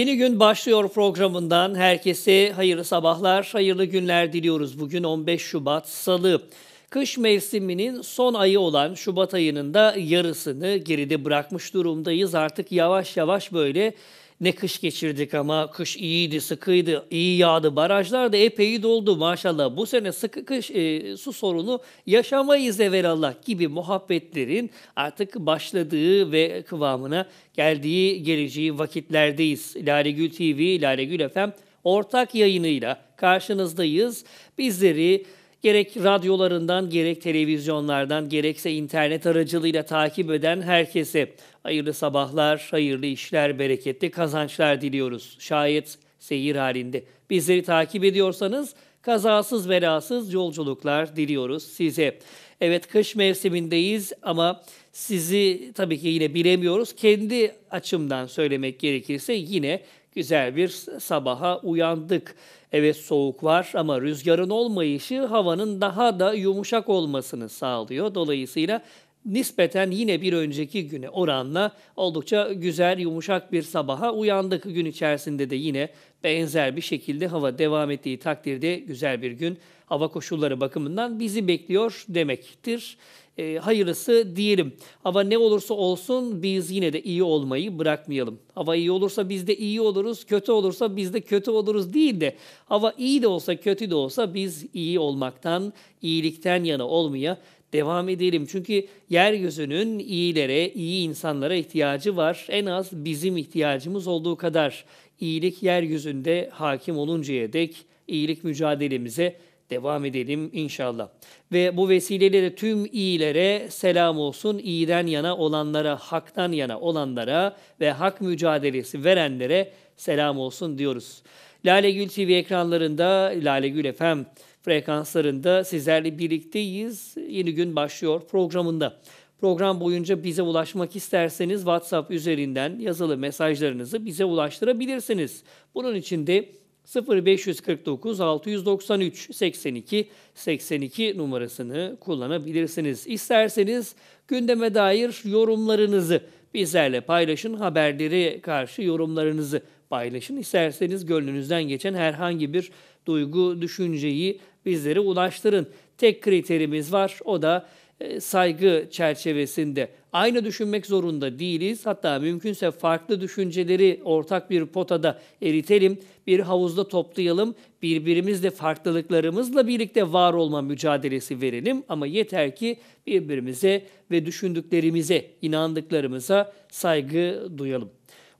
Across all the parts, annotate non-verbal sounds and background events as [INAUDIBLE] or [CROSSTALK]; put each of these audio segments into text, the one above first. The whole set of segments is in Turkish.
Yeni gün başlıyor programından herkese hayırlı sabahlar, hayırlı günler diliyoruz. Bugün 15 Şubat Salı. Kış mevsiminin son ayı olan Şubat ayının da yarısını geride bırakmış durumdayız. Artık yavaş yavaş böyle ne kış geçirdik ama kış iyiydi, sıkıydı, iyi yağdı. Barajlar da epey doldu maşallah. Bu sene sıkı kış e, su sorunu yaşamayız evvelallah gibi muhabbetlerin artık başladığı ve kıvamına geldiği, geleceği vakitlerdeyiz. Lalegül TV, Lalegül FM ortak yayınıyla karşınızdayız. Bizleri Gerek radyolarından, gerek televizyonlardan, gerekse internet aracılığıyla takip eden herkese hayırlı sabahlar, hayırlı işler, bereketli kazançlar diliyoruz. Şayet seyir halinde bizleri takip ediyorsanız kazasız belasız yolculuklar diliyoruz size. Evet kış mevsimindeyiz ama sizi tabii ki yine bilemiyoruz. Kendi açımdan söylemek gerekirse yine güzel bir sabaha uyandık. Evet soğuk var ama rüzgarın olmayışı havanın daha da yumuşak olmasını sağlıyor. Dolayısıyla nispeten yine bir önceki güne oranla oldukça güzel yumuşak bir sabaha uyandık. Gün içerisinde de yine benzer bir şekilde hava devam ettiği takdirde güzel bir gün hava koşulları bakımından bizi bekliyor demektir e, hayırlısı diyelim. Ama ne olursa olsun biz yine de iyi olmayı bırakmayalım. Hava iyi olursa biz de iyi oluruz, kötü olursa biz de kötü oluruz değil de hava iyi de olsa kötü de olsa biz iyi olmaktan, iyilikten yana olmaya devam edelim. Çünkü yeryüzünün iyilere, iyi insanlara ihtiyacı var. En az bizim ihtiyacımız olduğu kadar iyilik yeryüzünde hakim oluncaya dek iyilik mücadelemize devam edelim inşallah. Ve bu vesileyle de tüm iyilere selam olsun. İyiden yana olanlara, haktan yana olanlara ve hak mücadelesi verenlere selam olsun diyoruz. Lale Gül TV ekranlarında, Lale Gül FM frekanslarında sizlerle birlikteyiz. Yeni gün başlıyor programında. Program boyunca bize ulaşmak isterseniz WhatsApp üzerinden yazılı mesajlarınızı bize ulaştırabilirsiniz. Bunun için de 0549 693 82 82 numarasını kullanabilirsiniz. İsterseniz gündeme dair yorumlarınızı bizlerle paylaşın. Haberleri karşı yorumlarınızı paylaşın. İsterseniz gönlünüzden geçen herhangi bir duygu, düşünceyi bizlere ulaştırın. Tek kriterimiz var o da e, saygı çerçevesinde aynı düşünmek zorunda değiliz. Hatta mümkünse farklı düşünceleri ortak bir potada eritelim, bir havuzda toplayalım, birbirimizle farklılıklarımızla birlikte var olma mücadelesi verelim ama yeter ki birbirimize ve düşündüklerimize, inandıklarımıza saygı duyalım.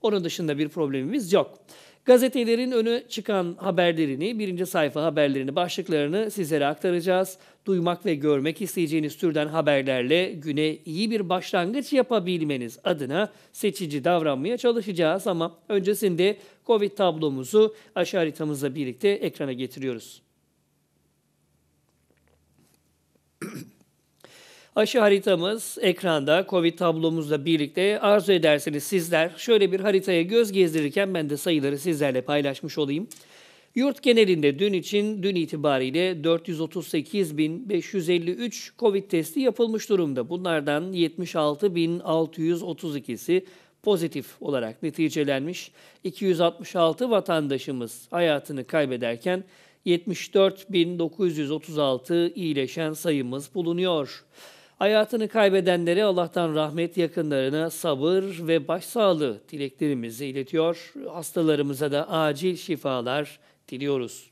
Onun dışında bir problemimiz yok. Gazetelerin önü çıkan haberlerini, birinci sayfa haberlerini, başlıklarını sizlere aktaracağız duymak ve görmek isteyeceğiniz türden haberlerle güne iyi bir başlangıç yapabilmeniz adına seçici davranmaya çalışacağız ama öncesinde Covid tablomuzu aşağı haritamızla birlikte ekrana getiriyoruz. Aşı haritamız ekranda Covid tablomuzla birlikte arzu ederseniz sizler şöyle bir haritaya göz gezdirirken ben de sayıları sizlerle paylaşmış olayım. Yurt genelinde dün için dün itibariyle 438.553 COVID testi yapılmış durumda. Bunlardan 76.632'si pozitif olarak neticelenmiş. 266 vatandaşımız hayatını kaybederken 74.936 iyileşen sayımız bulunuyor. Hayatını kaybedenlere Allah'tan rahmet yakınlarına sabır ve başsağlığı dileklerimizi iletiyor. Hastalarımıza da acil şifalar diliyoruz.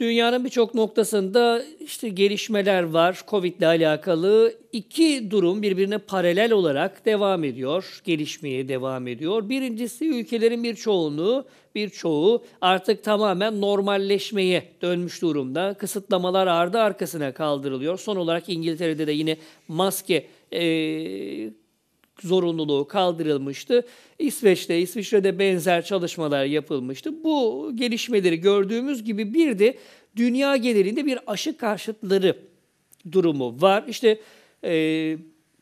Dünyanın birçok noktasında işte gelişmeler var Covid ile alakalı. iki durum birbirine paralel olarak devam ediyor, gelişmeye devam ediyor. Birincisi ülkelerin bir çoğunluğu, bir çoğu artık tamamen normalleşmeye dönmüş durumda. Kısıtlamalar ardı arkasına kaldırılıyor. Son olarak İngiltere'de de yine maske e, zorunluluğu kaldırılmıştı. İsveç'te, İsviçre'de benzer çalışmalar yapılmıştı. Bu gelişmeleri gördüğümüz gibi bir de dünya genelinde bir aşı karşıtları durumu var. İşte e,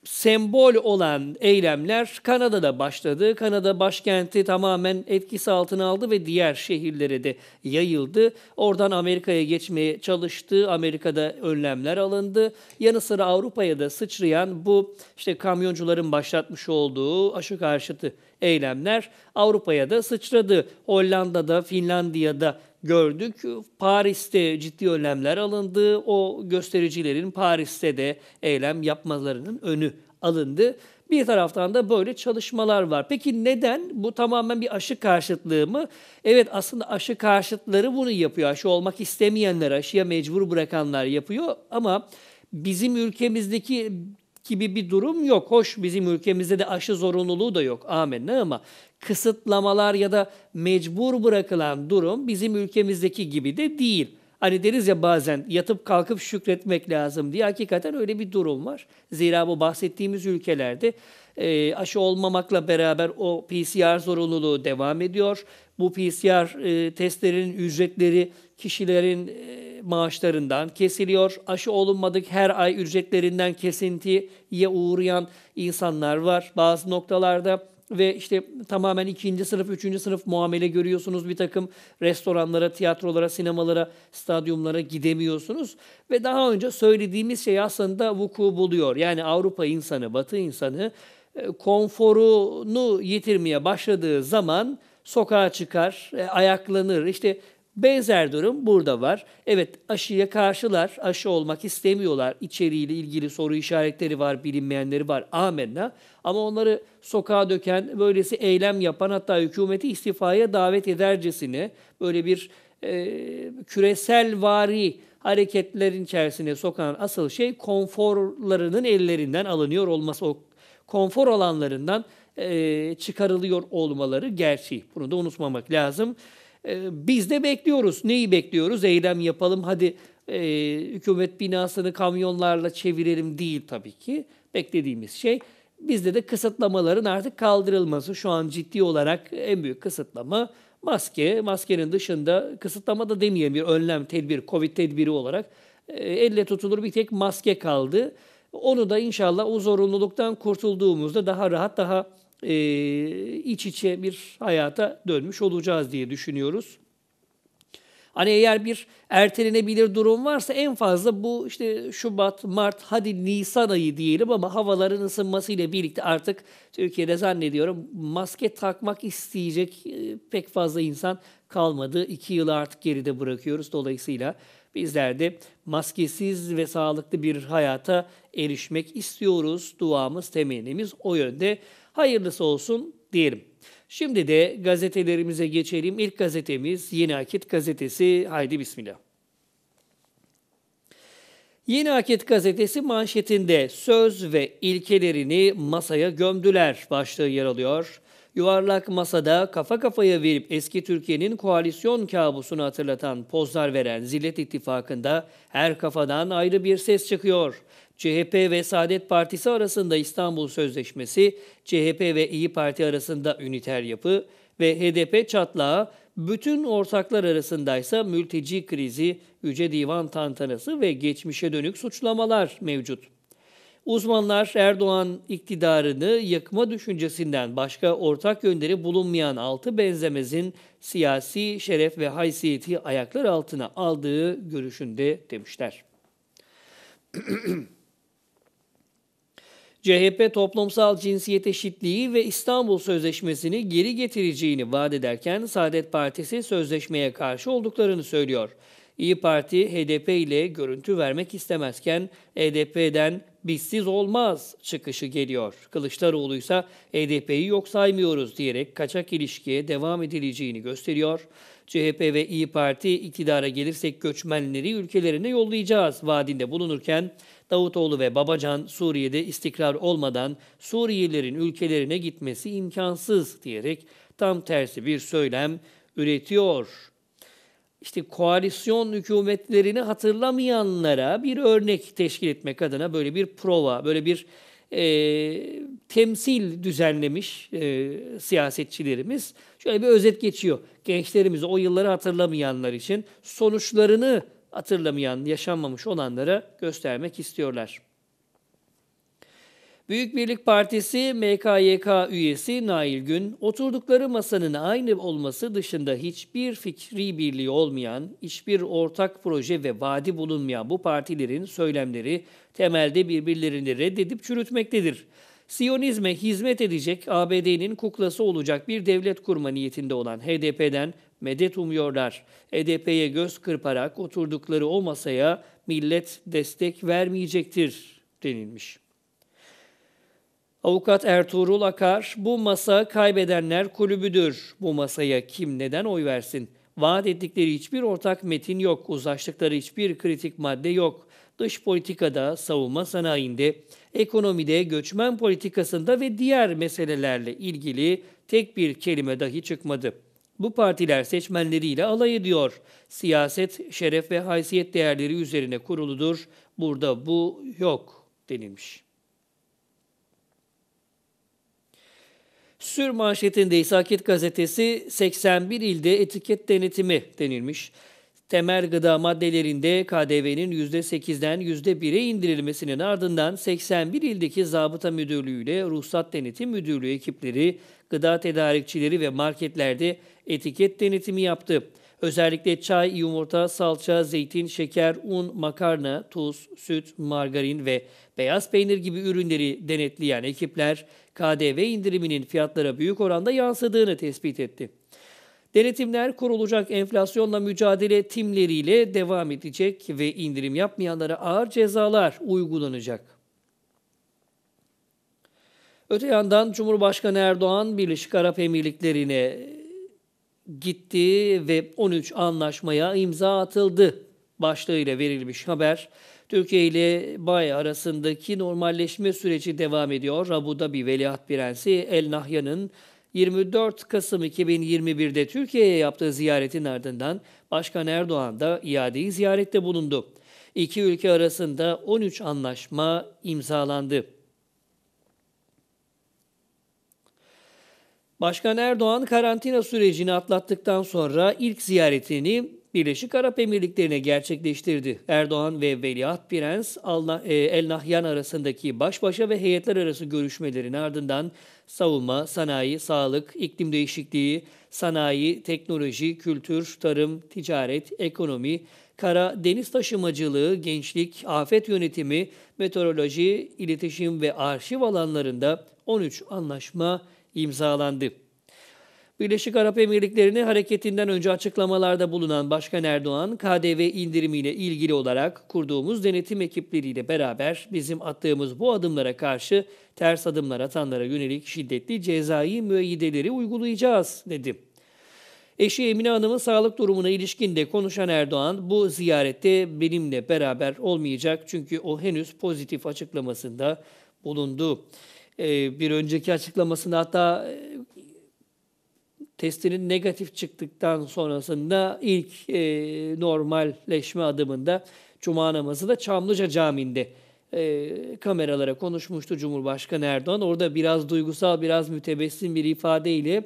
sembol olan eylemler Kanada'da başladı. Kanada başkenti tamamen etkisi altına aldı ve diğer şehirlere de yayıldı. Oradan Amerika'ya geçmeye çalıştı. Amerika'da önlemler alındı. Yanı sıra Avrupa'ya da sıçrayan bu işte kamyoncuların başlatmış olduğu aşı karşıtı eylemler Avrupa'ya da sıçradı. Hollanda'da, Finlandiya'da gördük. Paris'te ciddi önlemler alındı. O göstericilerin Paris'te de eylem yapmalarının önü alındı. Bir taraftan da böyle çalışmalar var. Peki neden? Bu tamamen bir aşı karşıtlığı mı? Evet aslında aşı karşıtları bunu yapıyor. Aşı olmak istemeyenler, aşıya mecbur bırakanlar yapıyor. Ama bizim ülkemizdeki gibi bir durum yok. Hoş bizim ülkemizde de aşı zorunluluğu da yok. Amenna ama kısıtlamalar ya da mecbur bırakılan durum bizim ülkemizdeki gibi de değil. Hani deriz ya bazen yatıp kalkıp şükretmek lazım diye hakikaten öyle bir durum var. Zira bu bahsettiğimiz ülkelerde e, aşı olmamakla beraber o PCR zorunluluğu devam ediyor. Bu PCR e, testlerin ücretleri kişilerin e, maaşlarından kesiliyor. Aşı olunmadık her ay ücretlerinden kesintiye uğrayan insanlar var bazı noktalarda ve işte tamamen ikinci sınıf, üçüncü sınıf muamele görüyorsunuz. Bir takım restoranlara, tiyatrolara, sinemalara, stadyumlara gidemiyorsunuz. Ve daha önce söylediğimiz şey aslında vuku buluyor. Yani Avrupa insanı, Batı insanı e, konforunu yitirmeye başladığı zaman sokağa çıkar, e, ayaklanır. İşte Benzer durum burada var. Evet aşıya karşılar, aşı olmak istemiyorlar. İçeriğiyle ilgili soru işaretleri var, bilinmeyenleri var. Amenna. Ama onları sokağa döken, böylesi eylem yapan hatta hükümeti istifaya davet edercesine böyle bir e, küresel vari hareketlerin içerisine sokan asıl şey konforlarının ellerinden alınıyor olması. O konfor alanlarından e, çıkarılıyor olmaları gerçeği. Bunu da unutmamak lazım. Ee, biz de bekliyoruz. Neyi bekliyoruz? Eylem yapalım hadi e, hükümet binasını kamyonlarla çevirelim değil tabii ki. Beklediğimiz şey bizde de kısıtlamaların artık kaldırılması. Şu an ciddi olarak en büyük kısıtlama maske. Maskenin dışında kısıtlama da demeyelim bir önlem, tedbir, covid tedbiri olarak e, elle tutulur bir tek maske kaldı. Onu da inşallah o zorunluluktan kurtulduğumuzda daha rahat, daha e, iç içe bir hayata dönmüş olacağız diye düşünüyoruz. Hani eğer bir ertelenebilir durum varsa en fazla bu işte Şubat, Mart, hadi Nisan ayı diyelim ama havaların ısınmasıyla birlikte artık Türkiye'de zannediyorum maske takmak isteyecek e, pek fazla insan kalmadı. İki yılı artık geride bırakıyoruz. Dolayısıyla bizler de maskesiz ve sağlıklı bir hayata erişmek istiyoruz. Duamız, temennimiz o yönde. Hayırlısı olsun diyelim. Şimdi de gazetelerimize geçelim. İlk gazetemiz Yeni Akit gazetesi. Haydi bismillah. Yeni Akit gazetesi manşetinde söz ve ilkelerini masaya gömdüler başlığı yer alıyor yuvarlak masada kafa kafaya verip eski Türkiye'nin koalisyon kabusunu hatırlatan pozlar veren Zillet İttifakı'nda her kafadan ayrı bir ses çıkıyor. CHP ve Saadet Partisi arasında İstanbul Sözleşmesi, CHP ve İyi Parti arasında üniter yapı ve HDP çatlağı, bütün ortaklar arasındaysa mülteci krizi, Yüce Divan tantanası ve geçmişe dönük suçlamalar mevcut. Uzmanlar Erdoğan iktidarını yıkma düşüncesinden başka ortak yönleri bulunmayan altı benzemezin siyasi şeref ve haysiyeti ayaklar altına aldığı görüşünde demişler. CHP [CLEARS THROAT] toplumsal cinsiyet eşitliği ve İstanbul Sözleşmesi'ni geri getireceğini vaat ederken Saadet Partisi sözleşmeye karşı olduklarını söylüyor. İyi Parti HDP ile görüntü vermek istemezken EDP'den bizsiz olmaz çıkışı geliyor. Kılıçdaroğlu ise EDP'yi yok saymıyoruz diyerek kaçak ilişkiye devam edileceğini gösteriyor. CHP ve İyi Parti iktidara gelirsek göçmenleri ülkelerine yollayacağız vaadinde bulunurken Davutoğlu ve Babacan Suriye'de istikrar olmadan Suriyelilerin ülkelerine gitmesi imkansız diyerek tam tersi bir söylem üretiyor işte koalisyon hükümetlerini hatırlamayanlara bir örnek teşkil etmek adına böyle bir prova, böyle bir e, temsil düzenlemiş e, siyasetçilerimiz. Şöyle bir özet geçiyor. Gençlerimiz o yılları hatırlamayanlar için sonuçlarını hatırlamayan, yaşanmamış olanlara göstermek istiyorlar. Büyük Birlik Partisi MKYK üyesi Nail Gün, oturdukları masanın aynı olması dışında hiçbir fikri birliği olmayan, hiçbir ortak proje ve vaadi bulunmayan bu partilerin söylemleri temelde birbirlerini reddedip çürütmektedir. Siyonizme hizmet edecek ABD'nin kuklası olacak bir devlet kurma niyetinde olan HDP'den medet umuyorlar. HDP'ye göz kırparak oturdukları o masaya millet destek vermeyecektir denilmiş. Avukat Ertuğrul Akar, bu masa kaybedenler kulübüdür. Bu masaya kim neden oy versin? Vaat ettikleri hiçbir ortak metin yok, uzlaştıkları hiçbir kritik madde yok. Dış politikada, savunma sanayinde, ekonomide, göçmen politikasında ve diğer meselelerle ilgili tek bir kelime dahi çıkmadı. Bu partiler seçmenleriyle alay ediyor. Siyaset, şeref ve haysiyet değerleri üzerine kuruludur. Burada bu yok denilmiş. Sür manşetinde İsaket gazetesi 81 ilde etiket denetimi denilmiş. Temel gıda maddelerinde KDV'nin %8'den %1'e indirilmesinin ardından 81 ildeki zabıta müdürlüğü ile ruhsat denetim müdürlüğü ekipleri gıda tedarikçileri ve marketlerde etiket denetimi yaptı. Özellikle çay, yumurta, salça, zeytin, şeker, un, makarna, tuz, süt, margarin ve beyaz peynir gibi ürünleri denetleyen ekipler KDV indiriminin fiyatlara büyük oranda yansıdığını tespit etti. Denetimler kurulacak enflasyonla mücadele timleriyle devam edecek ve indirim yapmayanlara ağır cezalar uygulanacak. Öte yandan Cumhurbaşkanı Erdoğan Birleşik Arap Emirlikleri'ne gitti ve 13 anlaşmaya imza atıldı başlığıyla verilmiş haber Türkiye ile Bay arasındaki normalleşme süreci devam ediyor. Rabuda bir Veliaht Prensi El Nahya'nın 24 Kasım 2021'de Türkiye'ye yaptığı ziyaretin ardından Başkan Erdoğan da iadeyi ziyarette bulundu. İki ülke arasında 13 anlaşma imzalandı. Başkan Erdoğan karantina sürecini atlattıktan sonra ilk ziyaretini Birleşik Arap Emirlikleri'ne gerçekleştirdi. Erdoğan ve Veliaht Prens e, El Nahyan arasındaki baş başa ve heyetler arası görüşmelerin ardından savunma, sanayi, sağlık, iklim değişikliği, sanayi, teknoloji, kültür, tarım, ticaret, ekonomi, kara, deniz taşımacılığı, gençlik, afet yönetimi, meteoroloji, iletişim ve arşiv alanlarında 13 anlaşma imzalandı. Birleşik Arap Emirlikleri'ni hareketinden önce açıklamalarda bulunan Başkan Erdoğan, KDV indirimiyle ilgili olarak kurduğumuz denetim ekipleriyle beraber bizim attığımız bu adımlara karşı ters adımlar atanlara yönelik şiddetli cezai müeyyideleri uygulayacağız dedi. Eşi Emine Hanım'ın sağlık durumuna ilişkin de konuşan Erdoğan bu ziyarette benimle beraber olmayacak çünkü o henüz pozitif açıklamasında bulundu. Ee, bir önceki açıklamasında hatta e, testinin negatif çıktıktan sonrasında ilk e, normalleşme adımında Cuma namazı da Çamlıca Camii'nde e, kameralara konuşmuştu Cumhurbaşkanı Erdoğan. Orada biraz duygusal, biraz mütebessim bir ifadeyle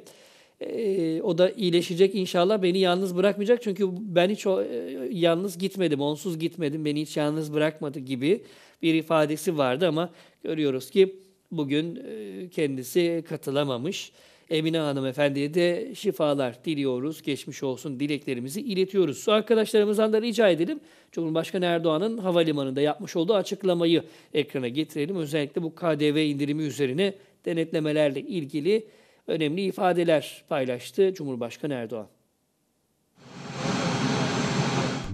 e, o da iyileşecek inşallah beni yalnız bırakmayacak. Çünkü ben hiç o, e, yalnız gitmedim, onsuz gitmedim, beni hiç yalnız bırakmadı gibi bir ifadesi vardı ama görüyoruz ki bugün e, kendisi katılamamış. Emine Hanım Efendi'ye de şifalar diliyoruz. Geçmiş olsun dileklerimizi iletiyoruz. Arkadaşlarımızdan da rica edelim. Cumhurbaşkanı Erdoğan'ın havalimanında yapmış olduğu açıklamayı ekrana getirelim. Özellikle bu KDV indirimi üzerine denetlemelerle ilgili önemli ifadeler paylaştı Cumhurbaşkanı Erdoğan.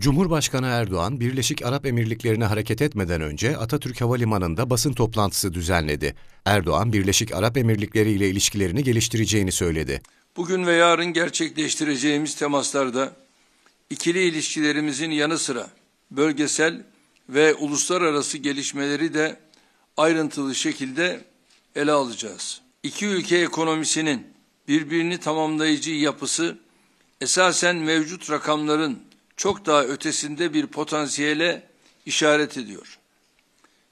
Cumhurbaşkanı Erdoğan, Birleşik Arap Emirlikleri'ne hareket etmeden önce Atatürk Havalimanı'nda basın toplantısı düzenledi. Erdoğan, Birleşik Arap Emirlikleri ile ilişkilerini geliştireceğini söyledi. Bugün ve yarın gerçekleştireceğimiz temaslarda ikili ilişkilerimizin yanı sıra bölgesel ve uluslararası gelişmeleri de ayrıntılı şekilde ele alacağız. İki ülke ekonomisinin birbirini tamamlayıcı yapısı esasen mevcut rakamların çok daha ötesinde bir potansiyele işaret ediyor.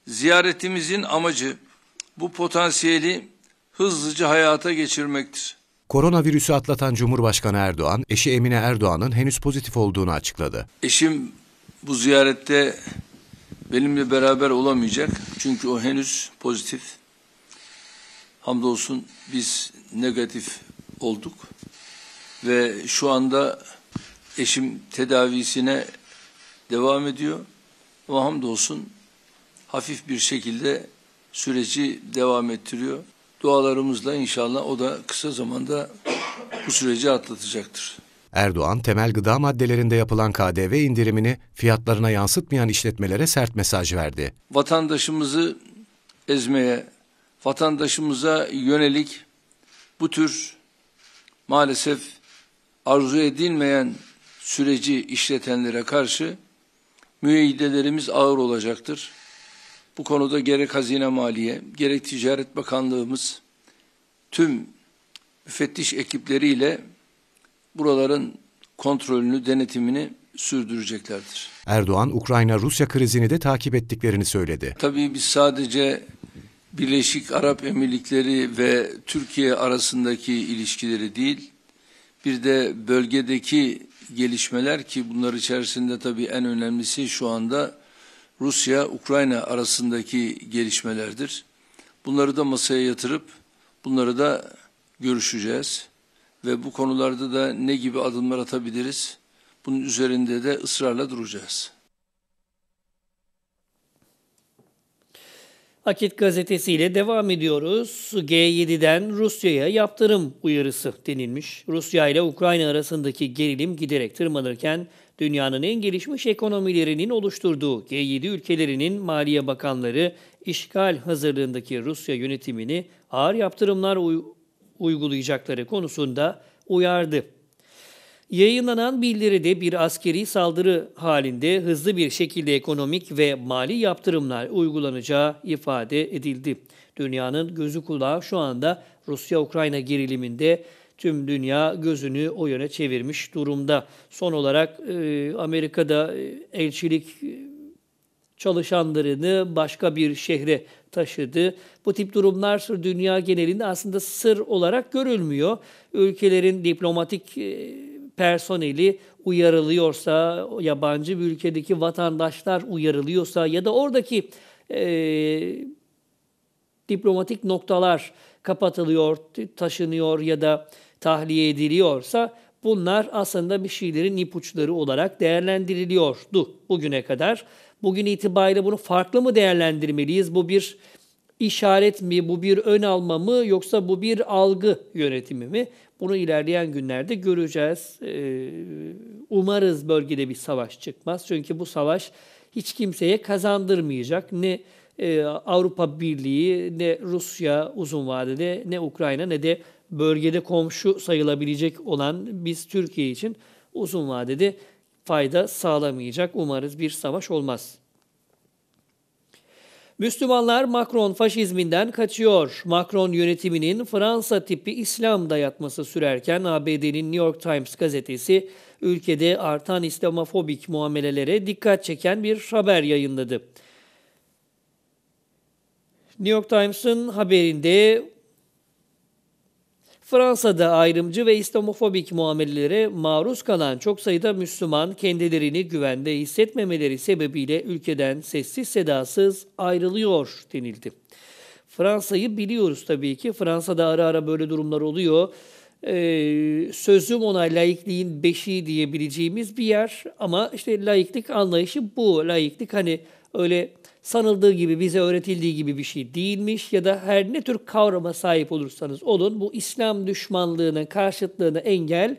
Ziyaretimizin amacı bu potansiyeli hızlıca hayata geçirmektir. Koronavirüsü atlatan Cumhurbaşkanı Erdoğan, eşi Emine Erdoğan'ın henüz pozitif olduğunu açıkladı. Eşim bu ziyarette benimle beraber olamayacak. Çünkü o henüz pozitif. Hamdolsun biz negatif olduk. Ve şu anda Eşim tedavisine devam ediyor. Ama hamdolsun hafif bir şekilde süreci devam ettiriyor. Dualarımızla inşallah o da kısa zamanda bu süreci atlatacaktır. Erdoğan, temel gıda maddelerinde yapılan KDV indirimini fiyatlarına yansıtmayan işletmelere sert mesaj verdi. Vatandaşımızı ezmeye, vatandaşımıza yönelik bu tür maalesef arzu edilmeyen süreci işletenlere karşı müeyyidelerimiz ağır olacaktır. Bu konuda gerek Hazine Maliye, gerek Ticaret Bakanlığımız tüm müfettiş ekipleriyle buraların kontrolünü, denetimini sürdüreceklerdir. Erdoğan, Ukrayna-Rusya krizini de takip ettiklerini söyledi. Tabii biz sadece Birleşik Arap Emirlikleri ve Türkiye arasındaki ilişkileri değil, bir de bölgedeki gelişmeler ki bunlar içerisinde tabii en önemlisi şu anda Rusya-Ukrayna arasındaki gelişmelerdir. Bunları da masaya yatırıp bunları da görüşeceğiz ve bu konularda da ne gibi adımlar atabiliriz bunun üzerinde de ısrarla duracağız. Akit ile devam ediyoruz. G7'den Rusya'ya yaptırım uyarısı denilmiş. Rusya ile Ukrayna arasındaki gerilim giderek tırmanırken dünyanın en gelişmiş ekonomilerinin oluşturduğu G7 ülkelerinin maliye bakanları işgal hazırlığındaki Rusya yönetimini ağır yaptırımlar uy- uygulayacakları konusunda uyardı. Yayınlanan bildiride bir askeri saldırı halinde hızlı bir şekilde ekonomik ve mali yaptırımlar uygulanacağı ifade edildi. Dünyanın gözü kulağı şu anda Rusya-Ukrayna geriliminde tüm dünya gözünü o yöne çevirmiş durumda. Son olarak e, Amerika'da e, elçilik e, çalışanlarını başka bir şehre taşıdı. Bu tip durumlar dünya genelinde aslında sır olarak görülmüyor. Ülkelerin diplomatik personeli uyarılıyorsa, yabancı bir ülkedeki vatandaşlar uyarılıyorsa ya da oradaki e, diplomatik noktalar kapatılıyor, taşınıyor ya da tahliye ediliyorsa bunlar aslında bir şeylerin ipuçları olarak değerlendiriliyordu bugüne kadar. Bugün itibariyle bunu farklı mı değerlendirmeliyiz? Bu bir işaret mi, bu bir ön alma mı yoksa bu bir algı yönetimi mi? Bunu ilerleyen günlerde göreceğiz. Ee, umarız bölgede bir savaş çıkmaz. Çünkü bu savaş hiç kimseye kazandırmayacak. Ne e, Avrupa Birliği, ne Rusya uzun vadede, ne Ukrayna ne de bölgede komşu sayılabilecek olan biz Türkiye için uzun vadede fayda sağlamayacak. Umarız bir savaş olmaz. Müslümanlar Macron faşizminden kaçıyor. Macron yönetiminin Fransa tipi İslam dayatması sürerken ABD'nin New York Times gazetesi ülkede artan İslamofobik muamelelere dikkat çeken bir haber yayınladı. New York Times'ın haberinde Fransa'da ayrımcı ve İslamofobik muamelelere maruz kalan çok sayıda Müslüman kendilerini güvende hissetmemeleri sebebiyle ülkeden sessiz sedasız ayrılıyor denildi. Fransa'yı biliyoruz tabii ki. Fransa'da ara ara böyle durumlar oluyor. Ee, sözüm ona laikliğin beşi diyebileceğimiz bir yer ama işte laiklik anlayışı bu. Laiklik hani öyle sanıldığı gibi, bize öğretildiği gibi bir şey değilmiş ya da her ne tür kavrama sahip olursanız olun bu İslam düşmanlığına, karşıtlığına engel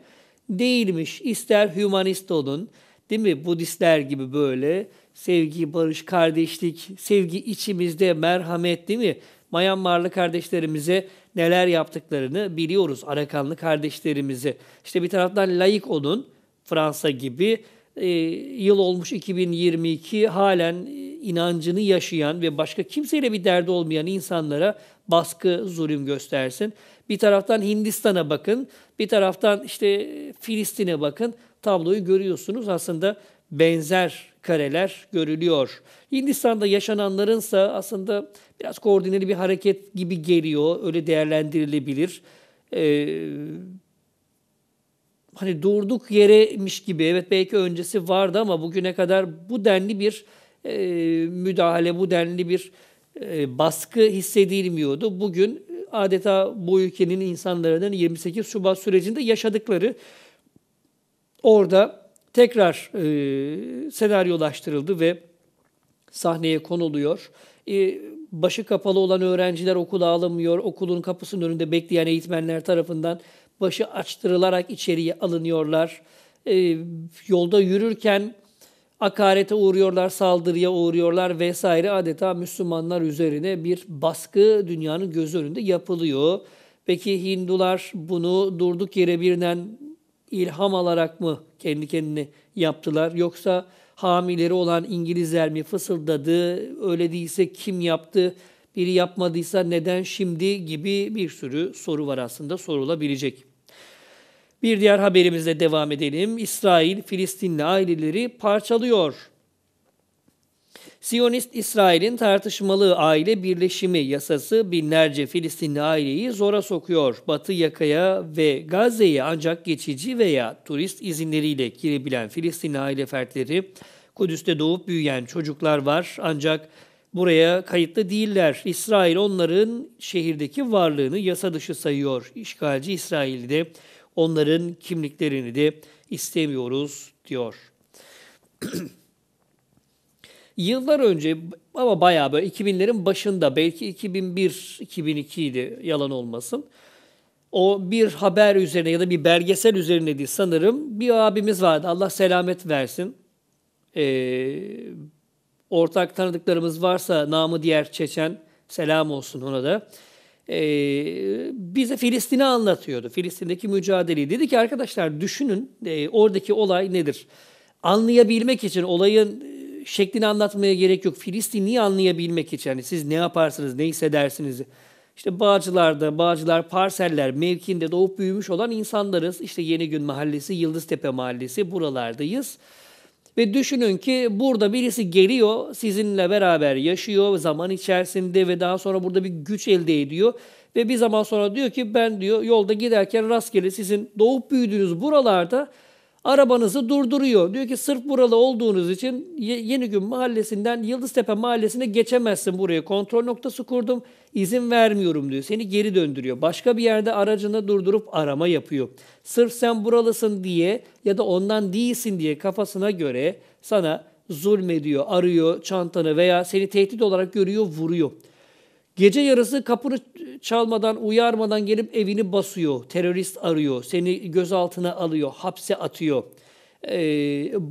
değilmiş. İster hümanist olun, değil mi? Budistler gibi böyle sevgi, barış, kardeşlik, sevgi içimizde, merhamet değil mi? Myanmarlı kardeşlerimize neler yaptıklarını biliyoruz. Arakanlı kardeşlerimize. İşte bir taraftan layık olun Fransa gibi ee, yıl olmuş 2022 halen e, inancını yaşayan ve başka kimseyle bir derdi olmayan insanlara baskı, zulüm göstersin. Bir taraftan Hindistan'a bakın, bir taraftan işte e, Filistin'e bakın. Tabloyu görüyorsunuz. Aslında benzer kareler görülüyor. Hindistan'da yaşananlarınsa aslında biraz koordineli bir hareket gibi geliyor. Öyle değerlendirilebilir. Ee, hani durduk yeremiş gibi evet belki öncesi vardı ama bugüne kadar bu denli bir e, müdahale, bu denli bir e, baskı hissedilmiyordu. Bugün adeta bu ülkenin insanlarının 28 Şubat sürecinde yaşadıkları orada tekrar e, senaryolaştırıldı ve sahneye konuluyor. E, başı kapalı olan öğrenciler okula alamıyor, okulun kapısının önünde bekleyen eğitmenler tarafından başı açtırılarak içeriye alınıyorlar. E, yolda yürürken akarete uğruyorlar, saldırıya uğruyorlar vesaire adeta Müslümanlar üzerine bir baskı dünyanın göz önünde yapılıyor. Peki Hindular bunu durduk yere birden ilham alarak mı kendi kendine yaptılar yoksa hamileri olan İngilizler mi fısıldadı, öyle değilse kim yaptı, biri yapmadıysa neden şimdi gibi bir sürü soru var aslında sorulabilecek. Bir diğer haberimizle devam edelim. İsrail, Filistinli aileleri parçalıyor. Siyonist İsrail'in tartışmalı aile birleşimi yasası binlerce Filistinli aileyi zora sokuyor. Batı yakaya ve Gazze'ye ancak geçici veya turist izinleriyle girebilen Filistinli aile fertleri, Kudüs'te doğup büyüyen çocuklar var ancak buraya kayıtlı değiller. İsrail onların şehirdeki varlığını yasa dışı sayıyor. İşgalci İsrail'de onların kimliklerini de istemiyoruz diyor. [CLEARS THROAT] Yıllar önce ama bayağı böyle 2000'lerin başında belki 2001 2002 idi yalan olmasın. O bir haber üzerine ya da bir belgesel üzerine değil sanırım bir abimiz vardı. Allah selamet versin. Ee, ortak tanıdıklarımız varsa namı diğer Çeçen selam olsun ona da. Ee, bize Filistin'i anlatıyordu. Filistin'deki mücadeleyi. Dedi ki arkadaşlar düşünün e, oradaki olay nedir? Anlayabilmek için olayın e, şeklini anlatmaya gerek yok. Filistin'i anlayabilmek için yani siz ne yaparsınız, ne hissedersiniz? İşte Bağcılar'da, Bağcılar parseller mevkinde doğup büyümüş olan insanlarız. İşte Yeni Gün Mahallesi, Yıldıztepe Mahallesi buralardayız. Ve düşünün ki burada birisi geliyor, sizinle beraber yaşıyor zaman içerisinde ve daha sonra burada bir güç elde ediyor. Ve bir zaman sonra diyor ki ben diyor yolda giderken rastgele sizin doğup büyüdüğünüz buralarda arabanızı durduruyor. Diyor ki sırf buralı olduğunuz için yeni gün Mahallesi'nden Yıldıztepe Mahallesi'ne geçemezsin buraya. Kontrol noktası kurdum. İzin vermiyorum diyor. Seni geri döndürüyor. Başka bir yerde aracını durdurup arama yapıyor. Sırf sen buralısın diye ya da ondan değilsin diye kafasına göre sana zulmediyor, arıyor çantanı veya seni tehdit olarak görüyor, vuruyor. Gece yarısı kapını çalmadan, uyarmadan gelip evini basıyor. Terörist arıyor, seni gözaltına alıyor, hapse atıyor. E,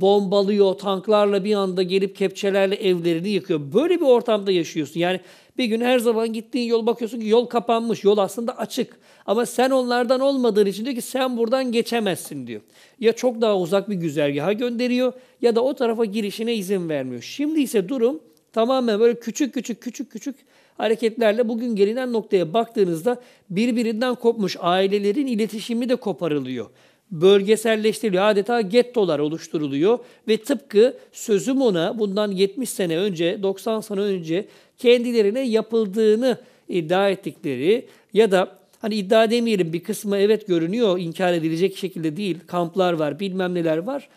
bombalıyor, tanklarla bir anda gelip kepçelerle evlerini yıkıyor. Böyle bir ortamda yaşıyorsun. Yani bir gün her zaman gittiğin yol bakıyorsun ki yol kapanmış, yol aslında açık. Ama sen onlardan olmadığın için diyor ki sen buradan geçemezsin diyor. Ya çok daha uzak bir güzergaha gönderiyor ya da o tarafa girişine izin vermiyor. Şimdi ise durum Tamamen böyle küçük küçük küçük küçük hareketlerle bugün gelinen noktaya baktığınızda birbirinden kopmuş ailelerin iletişimi de koparılıyor. Bölgeselleştiriliyor. Adeta gettolar oluşturuluyor ve tıpkı sözüm ona bundan 70 sene önce, 90 sene önce kendilerine yapıldığını iddia ettikleri ya da hani iddia demeyelim bir kısmı evet görünüyor, inkar edilecek şekilde değil. Kamplar var, bilmem neler var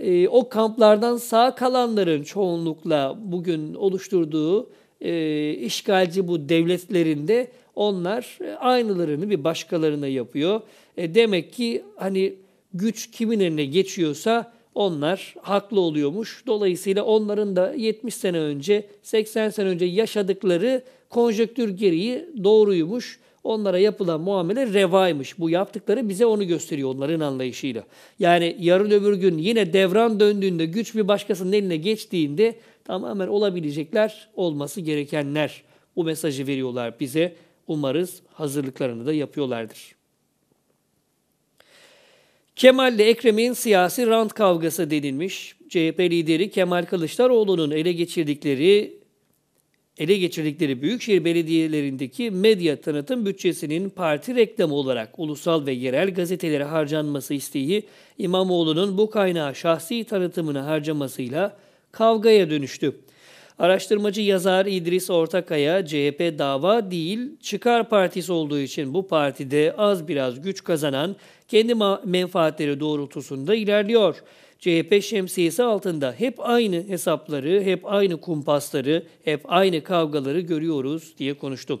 e, o kamplardan sağ kalanların çoğunlukla bugün oluşturduğu e, işgalci bu devletlerinde onlar e, aynılarını bir başkalarına yapıyor. E, demek ki hani güç kimin eline geçiyorsa onlar haklı oluyormuş. Dolayısıyla onların da 70 sene önce, 80 sene önce yaşadıkları konjöktür gereği doğruymuş. Onlara yapılan muamele revaymış. Bu yaptıkları bize onu gösteriyor onların anlayışıyla. Yani yarın öbür gün yine devran döndüğünde güç bir başkasının eline geçtiğinde tamamen olabilecekler olması gerekenler. Bu mesajı veriyorlar bize. Umarız hazırlıklarını da yapıyorlardır. Kemal ile Ekrem'in siyasi rant kavgası denilmiş. CHP lideri Kemal Kılıçdaroğlu'nun ele geçirdikleri ele geçirdikleri büyükşehir belediyelerindeki medya tanıtım bütçesinin parti reklamı olarak ulusal ve yerel gazetelere harcanması isteği İmamoğlu'nun bu kaynağı şahsi tanıtımına harcamasıyla kavgaya dönüştü. Araştırmacı yazar İdris Ortakaya CHP dava değil çıkar partisi olduğu için bu partide az biraz güç kazanan kendi menfaatleri doğrultusunda ilerliyor.'' CHP şemsiyesi altında hep aynı hesapları, hep aynı kumpasları, hep aynı kavgaları görüyoruz diye konuştu.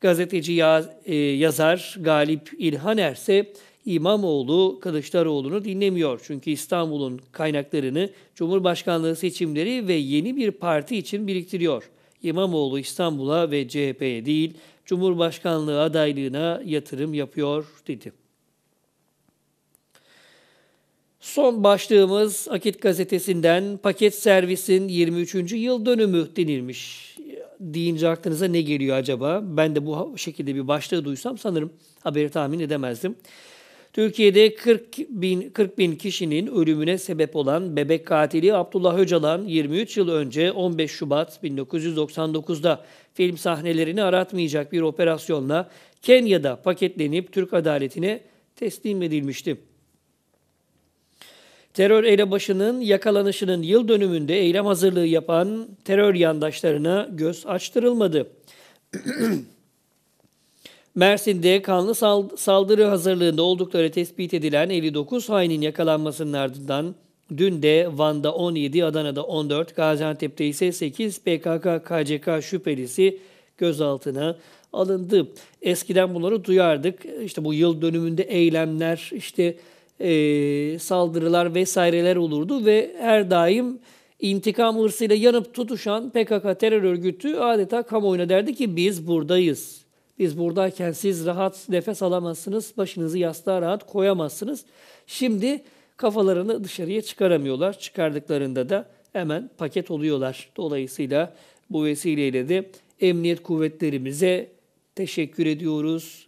Gazeteci ya, e, yazar Galip İlhaner ise İmamoğlu Kılıçdaroğlu'nu dinlemiyor. Çünkü İstanbul'un kaynaklarını Cumhurbaşkanlığı seçimleri ve yeni bir parti için biriktiriyor. İmamoğlu İstanbul'a ve CHP'ye değil Cumhurbaşkanlığı adaylığına yatırım yapıyor dedi. Son başlığımız Akit gazetesinden paket servisin 23. yıl dönümü denilmiş. Deyince aklınıza ne geliyor acaba? Ben de bu şekilde bir başlığı duysam sanırım haberi tahmin edemezdim. Türkiye'de 40 bin, 40 bin kişinin ölümüne sebep olan bebek katili Abdullah Öcalan 23 yıl önce 15 Şubat 1999'da film sahnelerini aratmayacak bir operasyonla Kenya'da paketlenip Türk adaletine teslim edilmişti terör elebaşının yakalanışının yıl dönümünde eylem hazırlığı yapan terör yandaşlarına göz açtırılmadı. [CLEARS THROAT] Mersin'de kanlı saldırı hazırlığında oldukları tespit edilen 59 hainin yakalanmasının ardından dün de Van'da 17, Adana'da 14, Gaziantep'te ise 8 PKK-KCK şüphelisi gözaltına alındı. Eskiden bunları duyardık. İşte bu yıl dönümünde eylemler, işte e, saldırılar vesaireler olurdu ve her daim intikam hırsıyla yanıp tutuşan PKK terör örgütü adeta kamuoyuna derdi ki biz buradayız. Biz buradayken siz rahat nefes alamazsınız, başınızı yastığa rahat koyamazsınız. Şimdi kafalarını dışarıya çıkaramıyorlar. Çıkardıklarında da hemen paket oluyorlar. Dolayısıyla bu vesileyle de emniyet kuvvetlerimize teşekkür ediyoruz.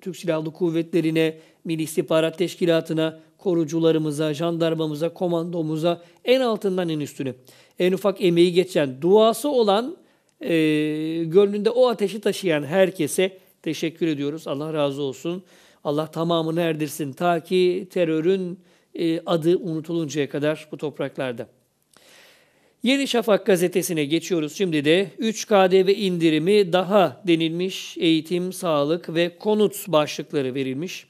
Türk Silahlı Kuvvetleri'ne, Milli İstihbarat Teşkilatı'na, korucularımıza, jandarmamıza, komandomuza, en altından en üstüne, en ufak emeği geçen, duası olan, gönlünde o ateşi taşıyan herkese teşekkür ediyoruz. Allah razı olsun. Allah tamamını erdirsin ta ki terörün adı unutuluncaya kadar bu topraklarda. Yeni Şafak gazetesine geçiyoruz. Şimdi de 3 KDV indirimi daha denilmiş eğitim, sağlık ve konut başlıkları verilmiş.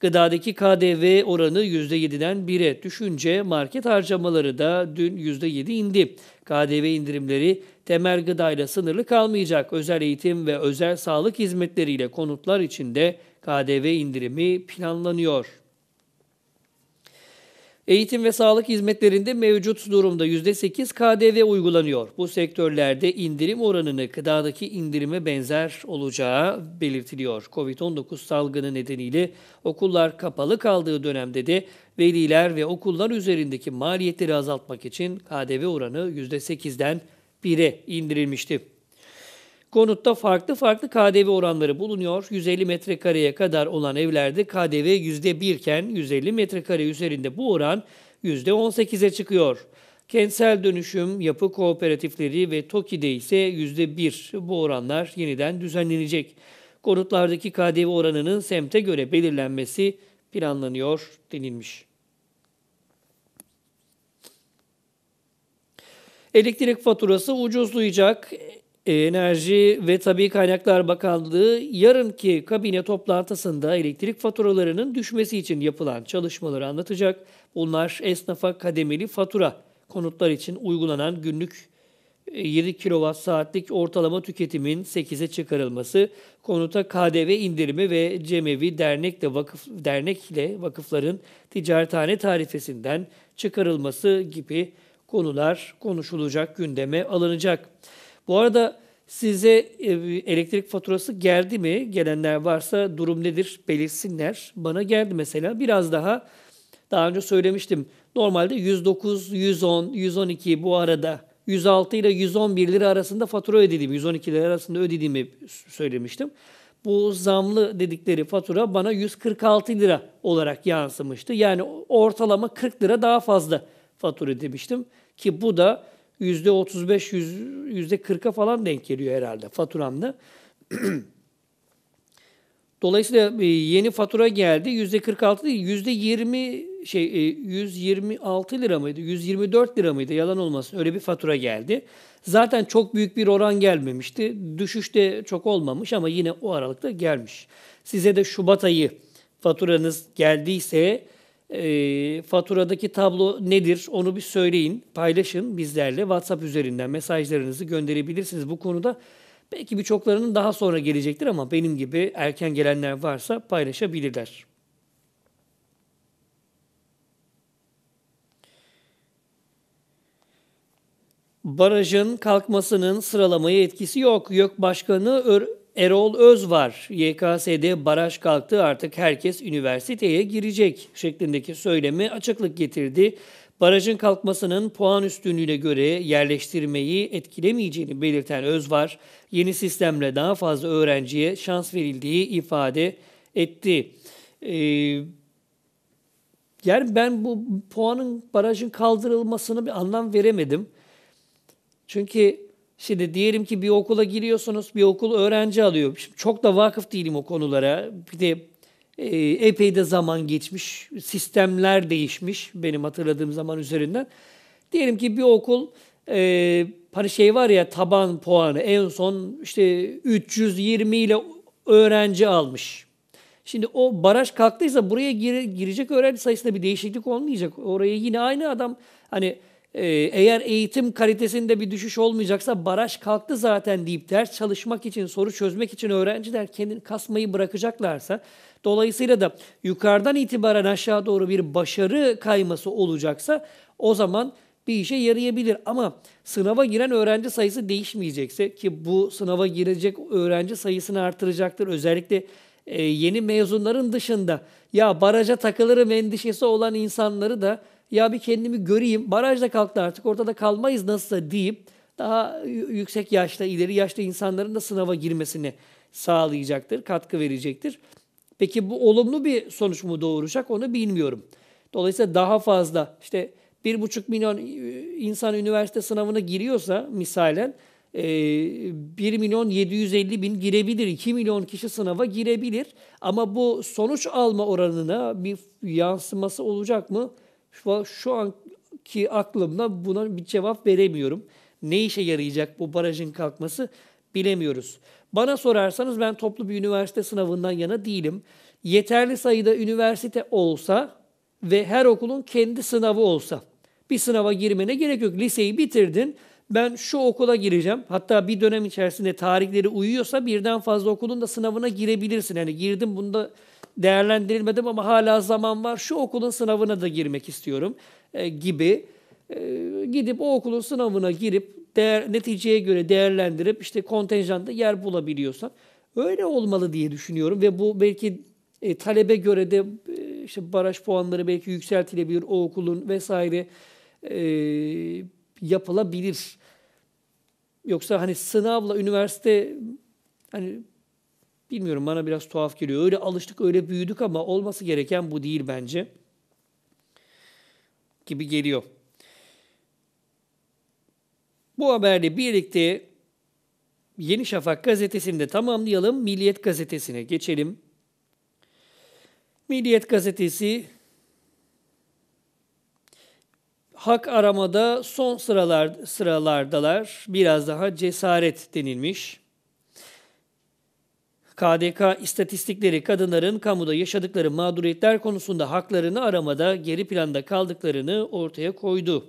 Gıdadaki KDV oranı %7'den 1'e düşünce market harcamaları da dün %7 indi. KDV indirimleri temel gıdayla sınırlı kalmayacak. Özel eğitim ve özel sağlık hizmetleriyle konutlar içinde KDV indirimi planlanıyor. Eğitim ve sağlık hizmetlerinde mevcut durumda %8 KDV uygulanıyor. Bu sektörlerde indirim oranını gıdadaki indirime benzer olacağı belirtiliyor. Covid-19 salgını nedeniyle okullar kapalı kaldığı dönemde de veliler ve okullar üzerindeki maliyetleri azaltmak için KDV oranı %8'den 1'e indirilmişti. Konutta farklı farklı KDV oranları bulunuyor. 150 metrekareye kadar olan evlerde KDV %1 iken 150 metrekare üzerinde bu oran %18'e çıkıyor. Kentsel dönüşüm, yapı kooperatifleri ve TOKİ'de ise %1 bu oranlar yeniden düzenlenecek. Konutlardaki KDV oranının semte göre belirlenmesi planlanıyor denilmiş. Elektrik faturası ucuzlayacak. E, Enerji ve Tabi Kaynaklar Bakanlığı yarınki kabine toplantısında elektrik faturalarının düşmesi için yapılan çalışmaları anlatacak. Bunlar esnafa kademeli fatura konutlar için uygulanan günlük 7 e, kilowatt saatlik ortalama tüketimin 8'e çıkarılması, konuta KDV indirimi ve cemevi dernekle vakıf dernekle vakıfların ticarethane tarifesinden çıkarılması gibi konular konuşulacak, gündeme alınacak. Bu arada size e, elektrik faturası geldi mi? Gelenler varsa durum nedir belirsinler. Bana geldi mesela biraz daha daha önce söylemiştim. Normalde 109, 110, 112 bu arada 106 ile 111 lira arasında fatura ödediğim, 112 lira arasında ödediğimi söylemiştim. Bu zamlı dedikleri fatura bana 146 lira olarak yansımıştı. Yani ortalama 40 lira daha fazla fatura demiştim ki bu da yüzde otuz beş, falan denk geliyor herhalde faturamda. [CLEARS THROAT] Dolayısıyla e, yeni fatura geldi. 46 değil, 20 şey 126 e, lira mıydı? 124 lira mıydı? Yalan olmasın. Öyle bir fatura geldi. Zaten çok büyük bir oran gelmemişti. Düşüş de çok olmamış ama yine o aralıkta gelmiş. Size de Şubat ayı faturanız geldiyse e, faturadaki tablo nedir onu bir söyleyin, paylaşın bizlerle WhatsApp üzerinden mesajlarınızı gönderebilirsiniz. Bu konuda belki birçoklarının daha sonra gelecektir ama benim gibi erken gelenler varsa paylaşabilirler. Barajın kalkmasının sıralamaya etkisi yok. YÖK Başkanı Erol Öz var. YKS'de baraj kalktı artık herkes üniversiteye girecek şeklindeki söylemi açıklık getirdi. Barajın kalkmasının puan üstünlüğüne göre yerleştirmeyi etkilemeyeceğini belirten Öz var. Yeni sistemle daha fazla öğrenciye şans verildiği ifade etti. Ee, yani ben bu puanın barajın kaldırılmasını bir anlam veremedim. Çünkü Şimdi diyelim ki bir okula giriyorsunuz, bir okul öğrenci alıyor. Şimdi çok da vakıf değilim o konulara. Bir de e, epey de zaman geçmiş, sistemler değişmiş benim hatırladığım zaman üzerinden. Diyelim ki bir okul e, hani şey var ya taban puanı en son işte 320 ile öğrenci almış. Şimdi o baraj kalktıysa buraya gire, girecek öğrenci sayısında bir değişiklik olmayacak. Oraya yine aynı adam hani ee, eğer eğitim kalitesinde bir düşüş olmayacaksa baraj kalktı zaten deyip ders çalışmak için, soru çözmek için öğrenciler kendini kasmayı bırakacaklarsa dolayısıyla da yukarıdan itibaren aşağı doğru bir başarı kayması olacaksa o zaman bir işe yarayabilir. Ama sınava giren öğrenci sayısı değişmeyecekse ki bu sınava girecek öğrenci sayısını artıracaktır. Özellikle e, yeni mezunların dışında ya baraja takılırım endişesi olan insanları da ya bir kendimi göreyim, barajda kalktı artık ortada kalmayız nasılsa deyip daha yüksek yaşta, ileri yaşta insanların da sınava girmesini sağlayacaktır, katkı verecektir. Peki bu olumlu bir sonuç mu doğuracak onu bilmiyorum. Dolayısıyla daha fazla işte 1,5 milyon e, insan üniversite sınavına giriyorsa misalen 1 e, milyon 750 bin girebilir, 2 milyon kişi sınava girebilir. Ama bu sonuç alma oranına bir yansıması olacak mı? Şu, şu anki aklımda buna bir cevap veremiyorum. Ne işe yarayacak bu barajın kalkması bilemiyoruz. Bana sorarsanız ben toplu bir üniversite sınavından yana değilim. Yeterli sayıda üniversite olsa ve her okulun kendi sınavı olsa bir sınava girmene gerek yok. Liseyi bitirdin. Ben şu okula gireceğim. Hatta bir dönem içerisinde tarihleri uyuyorsa birden fazla okulun da sınavına girebilirsin. Hani girdim bunda değerlendirilmedim ama hala zaman var. Şu okulun sınavına da girmek istiyorum e, gibi e, gidip o okulun sınavına girip değer, neticeye göre değerlendirip işte kontenjanda yer bulabiliyorsan öyle olmalı diye düşünüyorum ve bu belki e, talebe göre de e, işte baraj puanları belki yükseltilebilir o okulun vesaire e, yapılabilir. Yoksa hani sınavla üniversite hani Bilmiyorum bana biraz tuhaf geliyor. Öyle alıştık, öyle büyüdük ama olması gereken bu değil bence. Gibi geliyor. Bu haberle birlikte Yeni Şafak gazetesini de tamamlayalım. Milliyet gazetesine geçelim. Milliyet gazetesi hak aramada son sıralar sıralardalar. Biraz daha cesaret denilmiş. KDK istatistikleri kadınların kamuda yaşadıkları mağduriyetler konusunda haklarını aramada geri planda kaldıklarını ortaya koydu.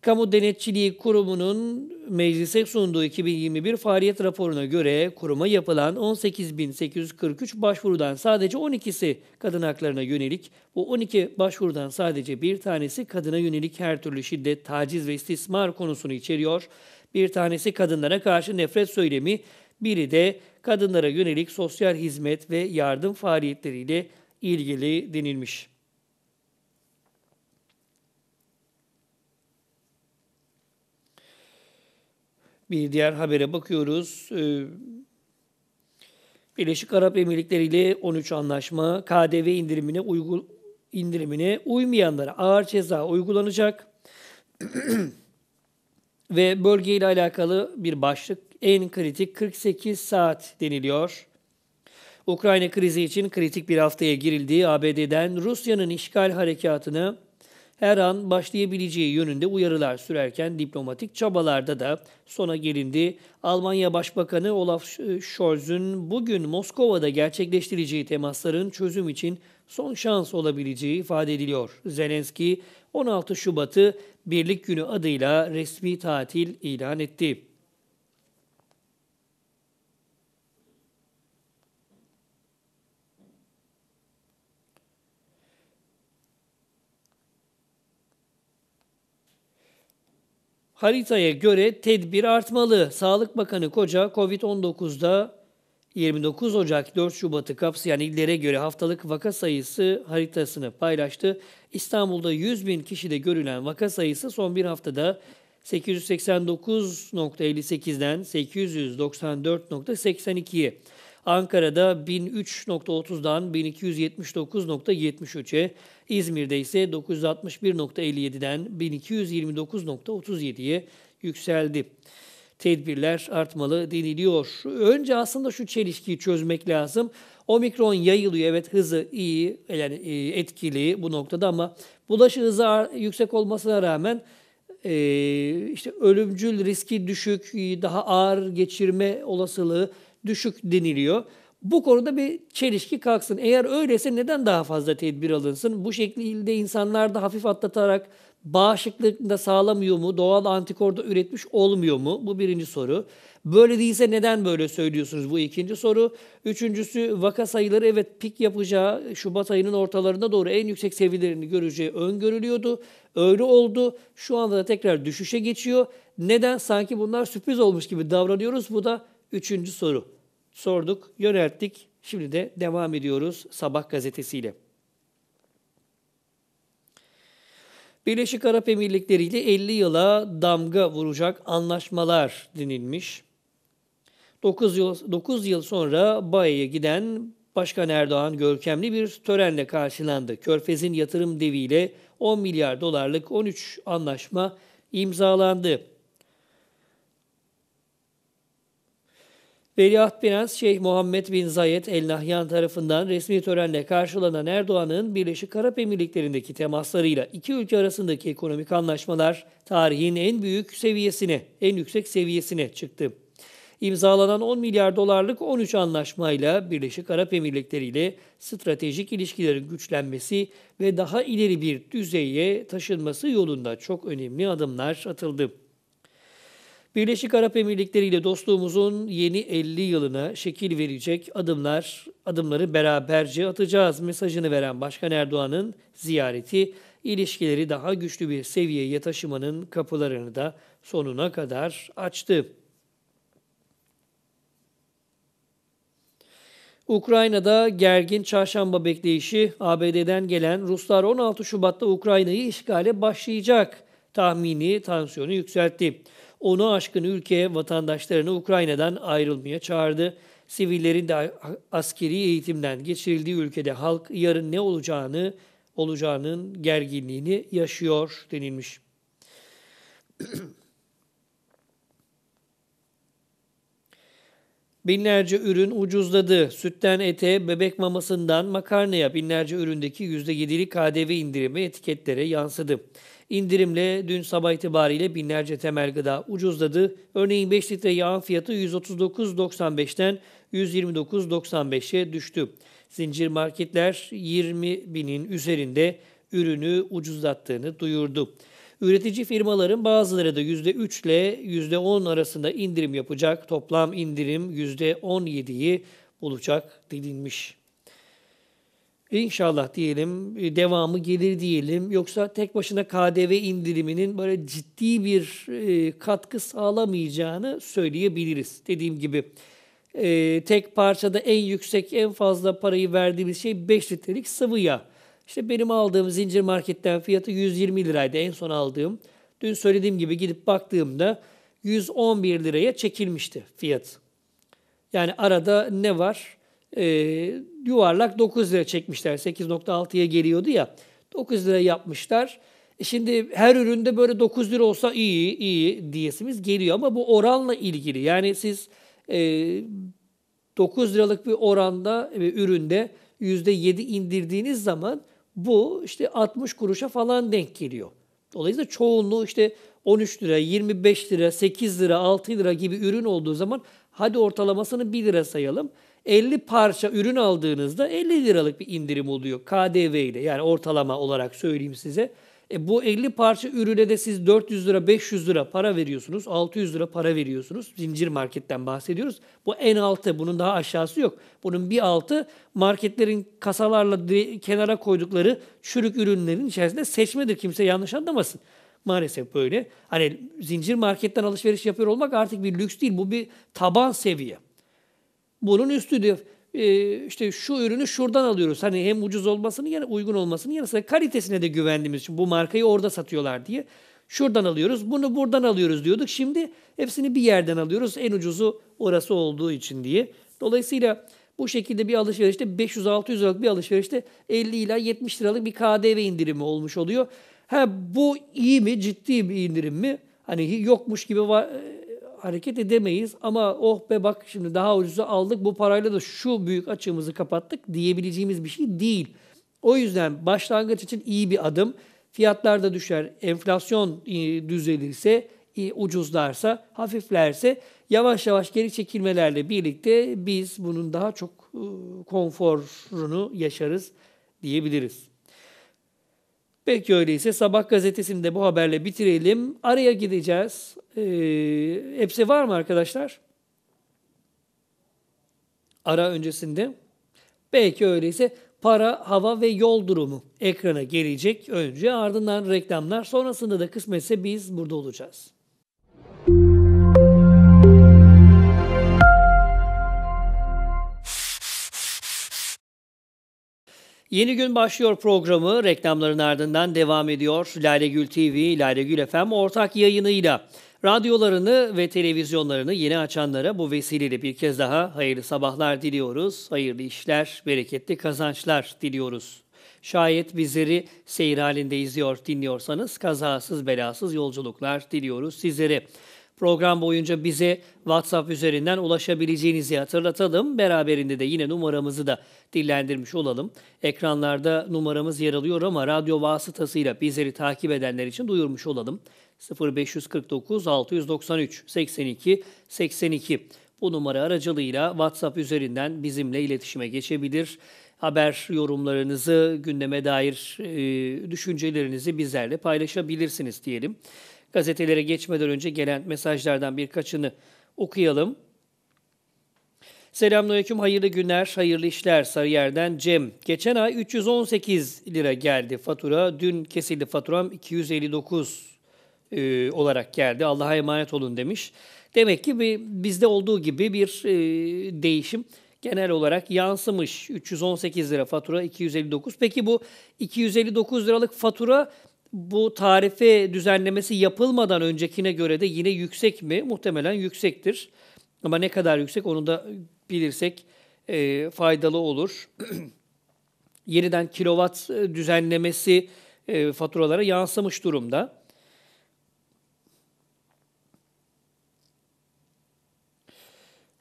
Kamu Denetçiliği Kurumu'nun meclise sunduğu 2021 faaliyet raporuna göre kuruma yapılan 18.843 başvurudan sadece 12'si kadın haklarına yönelik, bu 12 başvurudan sadece bir tanesi kadına yönelik her türlü şiddet, taciz ve istismar konusunu içeriyor. Bir tanesi kadınlara karşı nefret söylemi biri de kadınlara yönelik sosyal hizmet ve yardım faaliyetleriyle ilgili denilmiş. Bir diğer habere bakıyoruz. Ee, Birleşik Arap Emirlikleri ile 13 anlaşma KDV indirimine uygul indirimine uymayanlara ağır ceza uygulanacak. [CLEARS THROAT] ve bölge ile alakalı bir başlık en kritik 48 saat deniliyor. Ukrayna krizi için kritik bir haftaya girildiği ABD'den Rusya'nın işgal harekatını her an başlayabileceği yönünde uyarılar sürerken diplomatik çabalarda da sona gelindi. Almanya Başbakanı Olaf e, Scholz'un bugün Moskova'da gerçekleştireceği temasların çözüm için son şans olabileceği ifade ediliyor. Zelenski 16 Şubat'ı Birlik Günü adıyla resmi tatil ilan etti. Haritaya göre tedbir artmalı. Sağlık Bakanı Koca COVID-19'da 29 Ocak 4 Şubat'ı kapsayan illere göre haftalık vaka sayısı haritasını paylaştı. İstanbul'da 100 bin kişide görülen vaka sayısı son bir haftada 889.58'den 894.82'ye Ankara'da 1003.30'dan 1279.73'e, İzmir'de ise 961.57'den 1229.37'ye yükseldi. Tedbirler artmalı deniliyor. Önce aslında şu çelişkiyi çözmek lazım. Omikron yayılıyor. Evet hızı iyi, yani e, etkili bu noktada ama bulaşı hızı yüksek olmasına rağmen e, işte ölümcül riski düşük, daha ağır geçirme olasılığı düşük deniliyor. Bu konuda bir çelişki kalksın. Eğer öyleyse neden daha fazla tedbir alınsın? Bu şekilde insanlar da hafif atlatarak bağışıklık da sağlamıyor mu? Doğal antikor da üretmiş olmuyor mu? Bu birinci soru. Böyle değilse neden böyle söylüyorsunuz? Bu ikinci soru. Üçüncüsü vaka sayıları evet pik yapacağı Şubat ayının ortalarına doğru en yüksek seviyelerini göreceği öngörülüyordu. Öyle oldu. Şu anda da tekrar düşüşe geçiyor. Neden? Sanki bunlar sürpriz olmuş gibi davranıyoruz. Bu da üçüncü soru sorduk, yönelttik. Şimdi de devam ediyoruz Sabah gazetesiyle. Birleşik Arap Emirlikleri ile 50 yıla damga vuracak anlaşmalar denilmiş. 9 yıl, 9 yıl sonra Bay'e giden Başkan Erdoğan görkemli bir törenle karşılandı. Körfez'in yatırım deviyle 10 milyar dolarlık 13 anlaşma imzalandı. Veliaht Prens Şeyh Muhammed bin Zayed El Nahyan tarafından resmi törenle karşılanan Erdoğan'ın Birleşik Arap Emirlikleri'ndeki temaslarıyla iki ülke arasındaki ekonomik anlaşmalar tarihin en büyük seviyesine, en yüksek seviyesine çıktı. İmzalanan 10 milyar dolarlık 13 anlaşmayla Birleşik Arap Emirlikleri ile stratejik ilişkilerin güçlenmesi ve daha ileri bir düzeye taşınması yolunda çok önemli adımlar atıldı. Birleşik Arap Emirlikleri ile dostluğumuzun yeni 50 yılına şekil verecek adımlar, adımları beraberce atacağız mesajını veren Başkan Erdoğan'ın ziyareti ilişkileri daha güçlü bir seviyeye taşımanın kapılarını da sonuna kadar açtı. Ukrayna'da gergin çarşamba bekleyişi ABD'den gelen Ruslar 16 Şubat'ta Ukrayna'yı işgale başlayacak tahmini tansiyonu yükseltti. Onu aşkın ülke vatandaşlarını Ukrayna'dan ayrılmaya çağırdı. Sivillerin de askeri eğitimden geçirildiği ülkede halk yarın ne olacağını olacağının gerginliğini yaşıyor denilmiş. [CLEARS THROAT] Binlerce ürün ucuzladı. Sütten ete, bebek mamasından makarnaya binlerce üründeki %7'lik KDV indirimi etiketlere yansıdı. İndirimle dün sabah itibariyle binlerce temel gıda ucuzladı. Örneğin 5 litre yağın fiyatı 139.95'ten 129.95'e düştü. Zincir marketler 20 binin üzerinde ürünü ucuzlattığını duyurdu. Üretici firmaların bazıları da %3 ile %10 arasında indirim yapacak. Toplam indirim %17'yi bulacak dilinmiş. İnşallah diyelim e, devamı gelir diyelim. Yoksa tek başına KDV indiriminin böyle ciddi bir e, katkı sağlamayacağını söyleyebiliriz. Dediğim gibi e, tek parçada en yüksek en fazla parayı verdiğimiz şey 5 litrelik sıvı yağ. İşte benim aldığım zincir marketten fiyatı 120 liraydı en son aldığım. Dün söylediğim gibi gidip baktığımda 111 liraya çekilmişti fiyat. Yani arada ne var? e, yuvarlak 9 lira çekmişler. 8.6'ya geliyordu ya. 9 lira yapmışlar. E şimdi her üründe böyle 9 lira olsa iyi, iyi diyesimiz geliyor ama bu oranla ilgili. Yani siz e, 9 liralık bir oranda e, üründe %7 indirdiğiniz zaman bu işte 60 kuruşa falan denk geliyor. Dolayısıyla çoğunluğu işte 13 lira, 25 lira, 8 lira, 6 lira gibi ürün olduğu zaman hadi ortalamasını 1 lira sayalım. 50 parça ürün aldığınızda 50 liralık bir indirim oluyor KDV ile. Yani ortalama olarak söyleyeyim size. E bu 50 parça ürüne de siz 400 lira, 500 lira para veriyorsunuz, 600 lira para veriyorsunuz. Zincir marketten bahsediyoruz. Bu en altı, bunun daha aşağısı yok. Bunun bir altı marketlerin kasalarla kenara koydukları çürük ürünlerin içerisinde seçmedir. Kimse yanlış anlamasın. Maalesef böyle. Hani zincir marketten alışveriş yapıyor olmak artık bir lüks değil. Bu bir taban seviye bunun üstüdür. Ee, işte şu ürünü şuradan alıyoruz. Hani hem ucuz olmasını yani uygun olmasını yarısı kalitesine de güvendiğimiz için bu markayı orada satıyorlar diye. Şuradan alıyoruz, bunu buradan alıyoruz diyorduk. Şimdi hepsini bir yerden alıyoruz. En ucuzu orası olduğu için diye. Dolayısıyla bu şekilde bir alışverişte 500-600 liralık bir alışverişte 50 ila 70 liralık bir KDV indirimi olmuş oluyor. Ha bu iyi mi? Ciddi bir indirim mi? Hani yokmuş gibi var, hareket edemeyiz ama oh be bak şimdi daha ucuza aldık bu parayla da şu büyük açığımızı kapattık diyebileceğimiz bir şey değil. O yüzden başlangıç için iyi bir adım. Fiyatlar da düşer, enflasyon e, düzelirse, e, ucuzlarsa, hafiflerse yavaş yavaş geri çekilmelerle birlikte biz bunun daha çok e, konforunu yaşarız diyebiliriz. Peki öyleyse sabah gazetesini de bu haberle bitirelim. Araya gideceğiz. Ee, hepsi var mı arkadaşlar? Ara öncesinde. Peki öyleyse para, hava ve yol durumu ekrana gelecek önce ardından reklamlar sonrasında da kısmetse biz burada olacağız. Yeni gün başlıyor programı. Reklamların ardından devam ediyor. Lale Gül TV, Lale Gül FM ortak yayınıyla. Radyolarını ve televizyonlarını yeni açanlara bu vesileyle bir kez daha hayırlı sabahlar diliyoruz. Hayırlı işler, bereketli kazançlar diliyoruz. Şayet bizleri seyir halinde izliyor, dinliyorsanız kazasız belasız yolculuklar diliyoruz sizlere. Program boyunca bize WhatsApp üzerinden ulaşabileceğinizi hatırlatalım. Beraberinde de yine numaramızı da dillendirmiş olalım. Ekranlarda numaramız yer alıyor ama radyo vasıtasıyla bizleri takip edenler için duyurmuş olalım. 0549 693 82 82 bu numara aracılığıyla WhatsApp üzerinden bizimle iletişime geçebilir. Haber yorumlarınızı, gündeme dair e, düşüncelerinizi bizlerle paylaşabilirsiniz diyelim gazetelere geçmeden önce gelen mesajlardan birkaçını okuyalım. Selamünaleyküm, hayırlı günler, hayırlı işler Sarıyer'den Cem. Geçen ay 318 lira geldi fatura. Dün kesildi faturam 259 e, olarak geldi. Allah'a emanet olun demiş. Demek ki bir, bizde olduğu gibi bir e, değişim genel olarak yansımış. 318 lira fatura 259. Peki bu 259 liralık fatura bu tarife düzenlemesi yapılmadan öncekine göre de yine yüksek mi? Muhtemelen yüksektir. Ama ne kadar yüksek onu da bilirsek e, faydalı olur. [CLEARS THROAT] Yeniden kilowatt e, düzenlemesi e, faturalara yansımış durumda.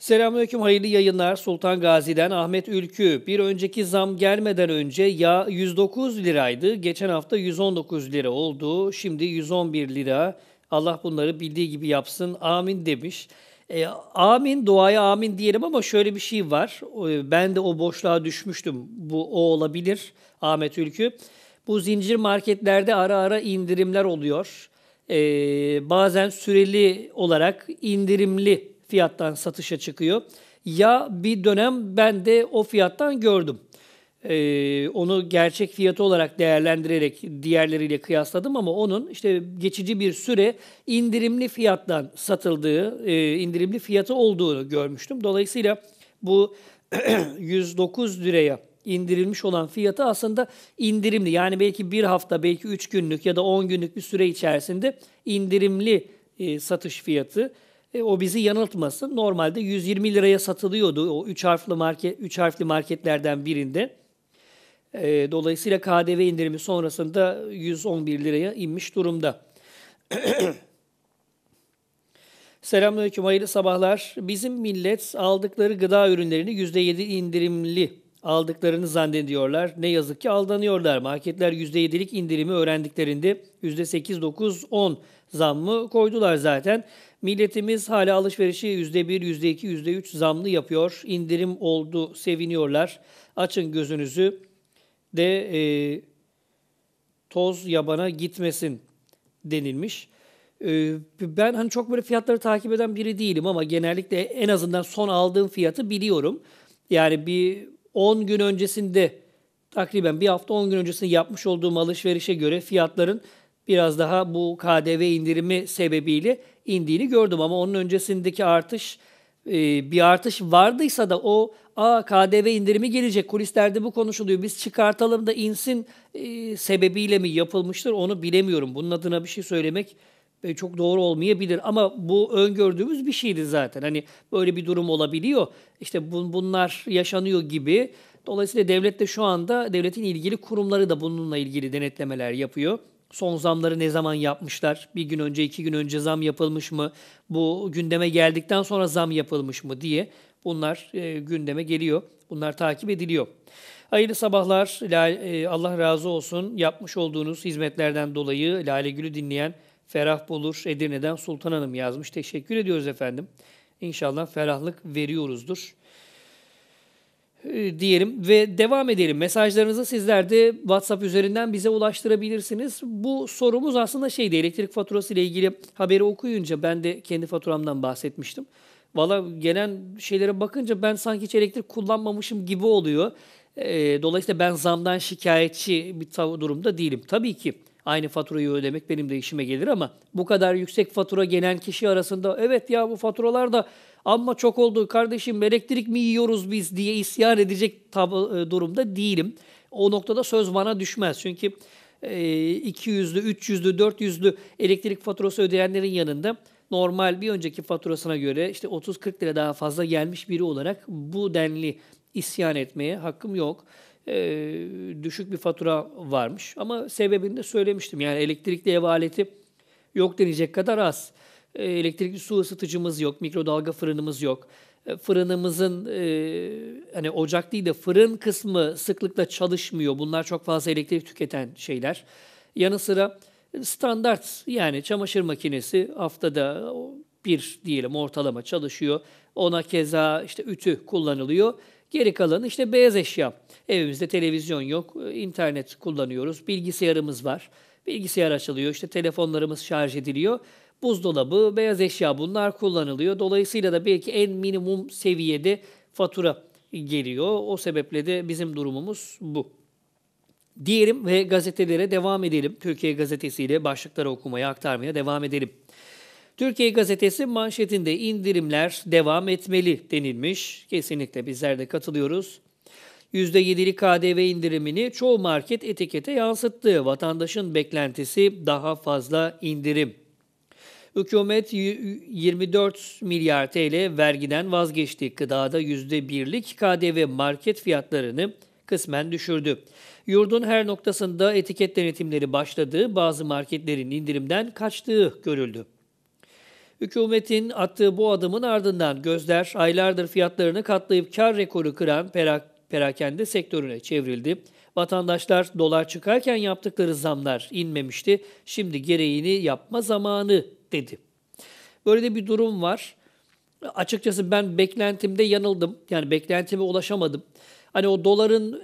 Selamünaleyküm hayırlı yayınlar. Sultan Gazi'den Ahmet Ülkü. Bir önceki zam gelmeden önce ya 109 liraydı. Geçen hafta 119 lira oldu. Şimdi 111 lira. Allah bunları bildiği gibi yapsın. Amin demiş. E, amin, duaya amin diyelim ama şöyle bir şey var. E, ben de o boşluğa düşmüştüm. Bu o olabilir Ahmet Ülkü. Bu zincir marketlerde ara ara indirimler oluyor. E, bazen süreli olarak indirimli fiyattan satışa çıkıyor. Ya bir dönem ben de o fiyattan gördüm. Ee, onu gerçek fiyatı olarak değerlendirerek diğerleriyle kıyasladım ama onun işte geçici bir süre indirimli fiyattan satıldığı, e, indirimli fiyatı olduğunu görmüştüm. Dolayısıyla bu 109 [CLEARS THROAT] liraya indirilmiş olan fiyatı aslında indirimli. Yani belki bir hafta, belki üç günlük ya da on günlük bir süre içerisinde indirimli e, satış fiyatı e, o bizi yanıltmasın. Normalde 120 liraya satılıyordu o 3 harfli market 3 harfli marketlerden birinde. E, dolayısıyla KDV indirimi sonrasında 111 liraya inmiş durumda. [CLEARS THROAT] Selamünaleyküm, hayırlı sabahlar. Bizim millet aldıkları gıda ürünlerini %7 indirimli aldıklarını zannediyorlar. Ne yazık ki aldanıyorlar. Marketler %7'lik indirimi öğrendiklerinde %8, 9, 10 zammı koydular zaten. Milletimiz hala alışverişi yüzde yüzde bir iki yüzde üç zamlı yapıyor. İndirim oldu, seviniyorlar. Açın gözünüzü de e, toz yabana gitmesin denilmiş. E, ben hani çok böyle fiyatları takip eden biri değilim ama genellikle en azından son aldığım fiyatı biliyorum. Yani bir 10 gün öncesinde takriben bir hafta 10 gün öncesinde yapmış olduğum alışverişe göre fiyatların biraz daha bu KDV indirimi sebebiyle indiğini gördüm ama onun öncesindeki artış e, bir artış vardıysa da o a KDV indirimi gelecek kulislerde bu konuşuluyor biz çıkartalım da insin e, sebebiyle mi yapılmıştır onu bilemiyorum. Bunun adına bir şey söylemek e, çok doğru olmayabilir ama bu öngördüğümüz bir şeydi zaten. Hani böyle bir durum olabiliyor. İşte bu, bunlar yaşanıyor gibi. Dolayısıyla devlet de şu anda devletin ilgili kurumları da bununla ilgili denetlemeler yapıyor. Son zamları ne zaman yapmışlar? Bir gün önce, iki gün önce zam yapılmış mı? Bu gündeme geldikten sonra zam yapılmış mı diye bunlar e, gündeme geliyor. Bunlar takip ediliyor. Hayırlı sabahlar. E, Allah razı olsun. Yapmış olduğunuz hizmetlerden dolayı Lale Gül'ü dinleyen Ferah Bulur Edirne'den Sultan Hanım yazmış. Teşekkür ediyoruz efendim. İnşallah ferahlık veriyoruzdur. E, diyelim ve devam edelim. Mesajlarınızı sizler de WhatsApp üzerinden bize ulaştırabilirsiniz. Bu sorumuz aslında şeydi elektrik faturası ile ilgili haberi okuyunca ben de kendi faturamdan bahsetmiştim. Valla gelen şeylere bakınca ben sanki hiç elektrik kullanmamışım gibi oluyor. E, dolayısıyla ben zamdan şikayetçi bir durumda değilim. Tabii ki aynı faturayı ödemek benim de işime gelir ama bu kadar yüksek fatura gelen kişi arasında evet ya bu faturalar da ama çok oldu kardeşim elektrik mi yiyoruz biz diye isyan edecek tab- e, durumda değilim. O noktada söz bana düşmez. Çünkü e, 200'lü, 300'lü, 400'lü elektrik faturası ödeyenlerin yanında normal bir önceki faturasına göre işte 30-40 lira daha fazla gelmiş biri olarak bu denli isyan etmeye hakkım yok. E, düşük bir fatura varmış ama sebebini de söylemiştim. Yani elektrikli ev aleti yok denecek kadar az. E, elektrikli su ısıtıcımız yok, mikrodalga fırınımız yok. E, fırınımızın e, hani ocak değil de fırın kısmı sıklıkla çalışmıyor. Bunlar çok fazla elektrik tüketen şeyler. Yanı sıra standart yani çamaşır makinesi haftada bir diyelim ortalama çalışıyor. Ona keza işte ütü kullanılıyor. Geri kalan işte beyaz eşya. Evimizde televizyon yok, e, internet kullanıyoruz, bilgisayarımız var. Bilgisayar açılıyor, işte telefonlarımız şarj ediliyor buzdolabı, beyaz eşya bunlar kullanılıyor. Dolayısıyla da belki en minimum seviyede fatura geliyor. O sebeple de bizim durumumuz bu. Diyelim ve gazetelere devam edelim. Türkiye Gazetesi ile başlıkları okumaya, aktarmaya devam edelim. Türkiye gazetesi manşetinde indirimler devam etmeli denilmiş. Kesinlikle bizler de katılıyoruz. %7'lik KDV indirimini çoğu market etikete yansıttı. Vatandaşın beklentisi daha fazla indirim. Hükümet 24 milyar TL vergiden vazgeçti. Gıdada %1'lik KDV market fiyatlarını kısmen düşürdü. Yurdun her noktasında etiket denetimleri başladı, bazı marketlerin indirimden kaçtığı görüldü. Hükümetin attığı bu adımın ardından gözler aylardır fiyatlarını katlayıp kar rekoru kıran perak perakende sektörüne çevrildi. Vatandaşlar dolar çıkarken yaptıkları zamlar inmemişti. Şimdi gereğini yapma zamanı dedi. Böyle de bir durum var. Açıkçası ben beklentimde yanıldım. Yani beklentime ulaşamadım. Hani o doların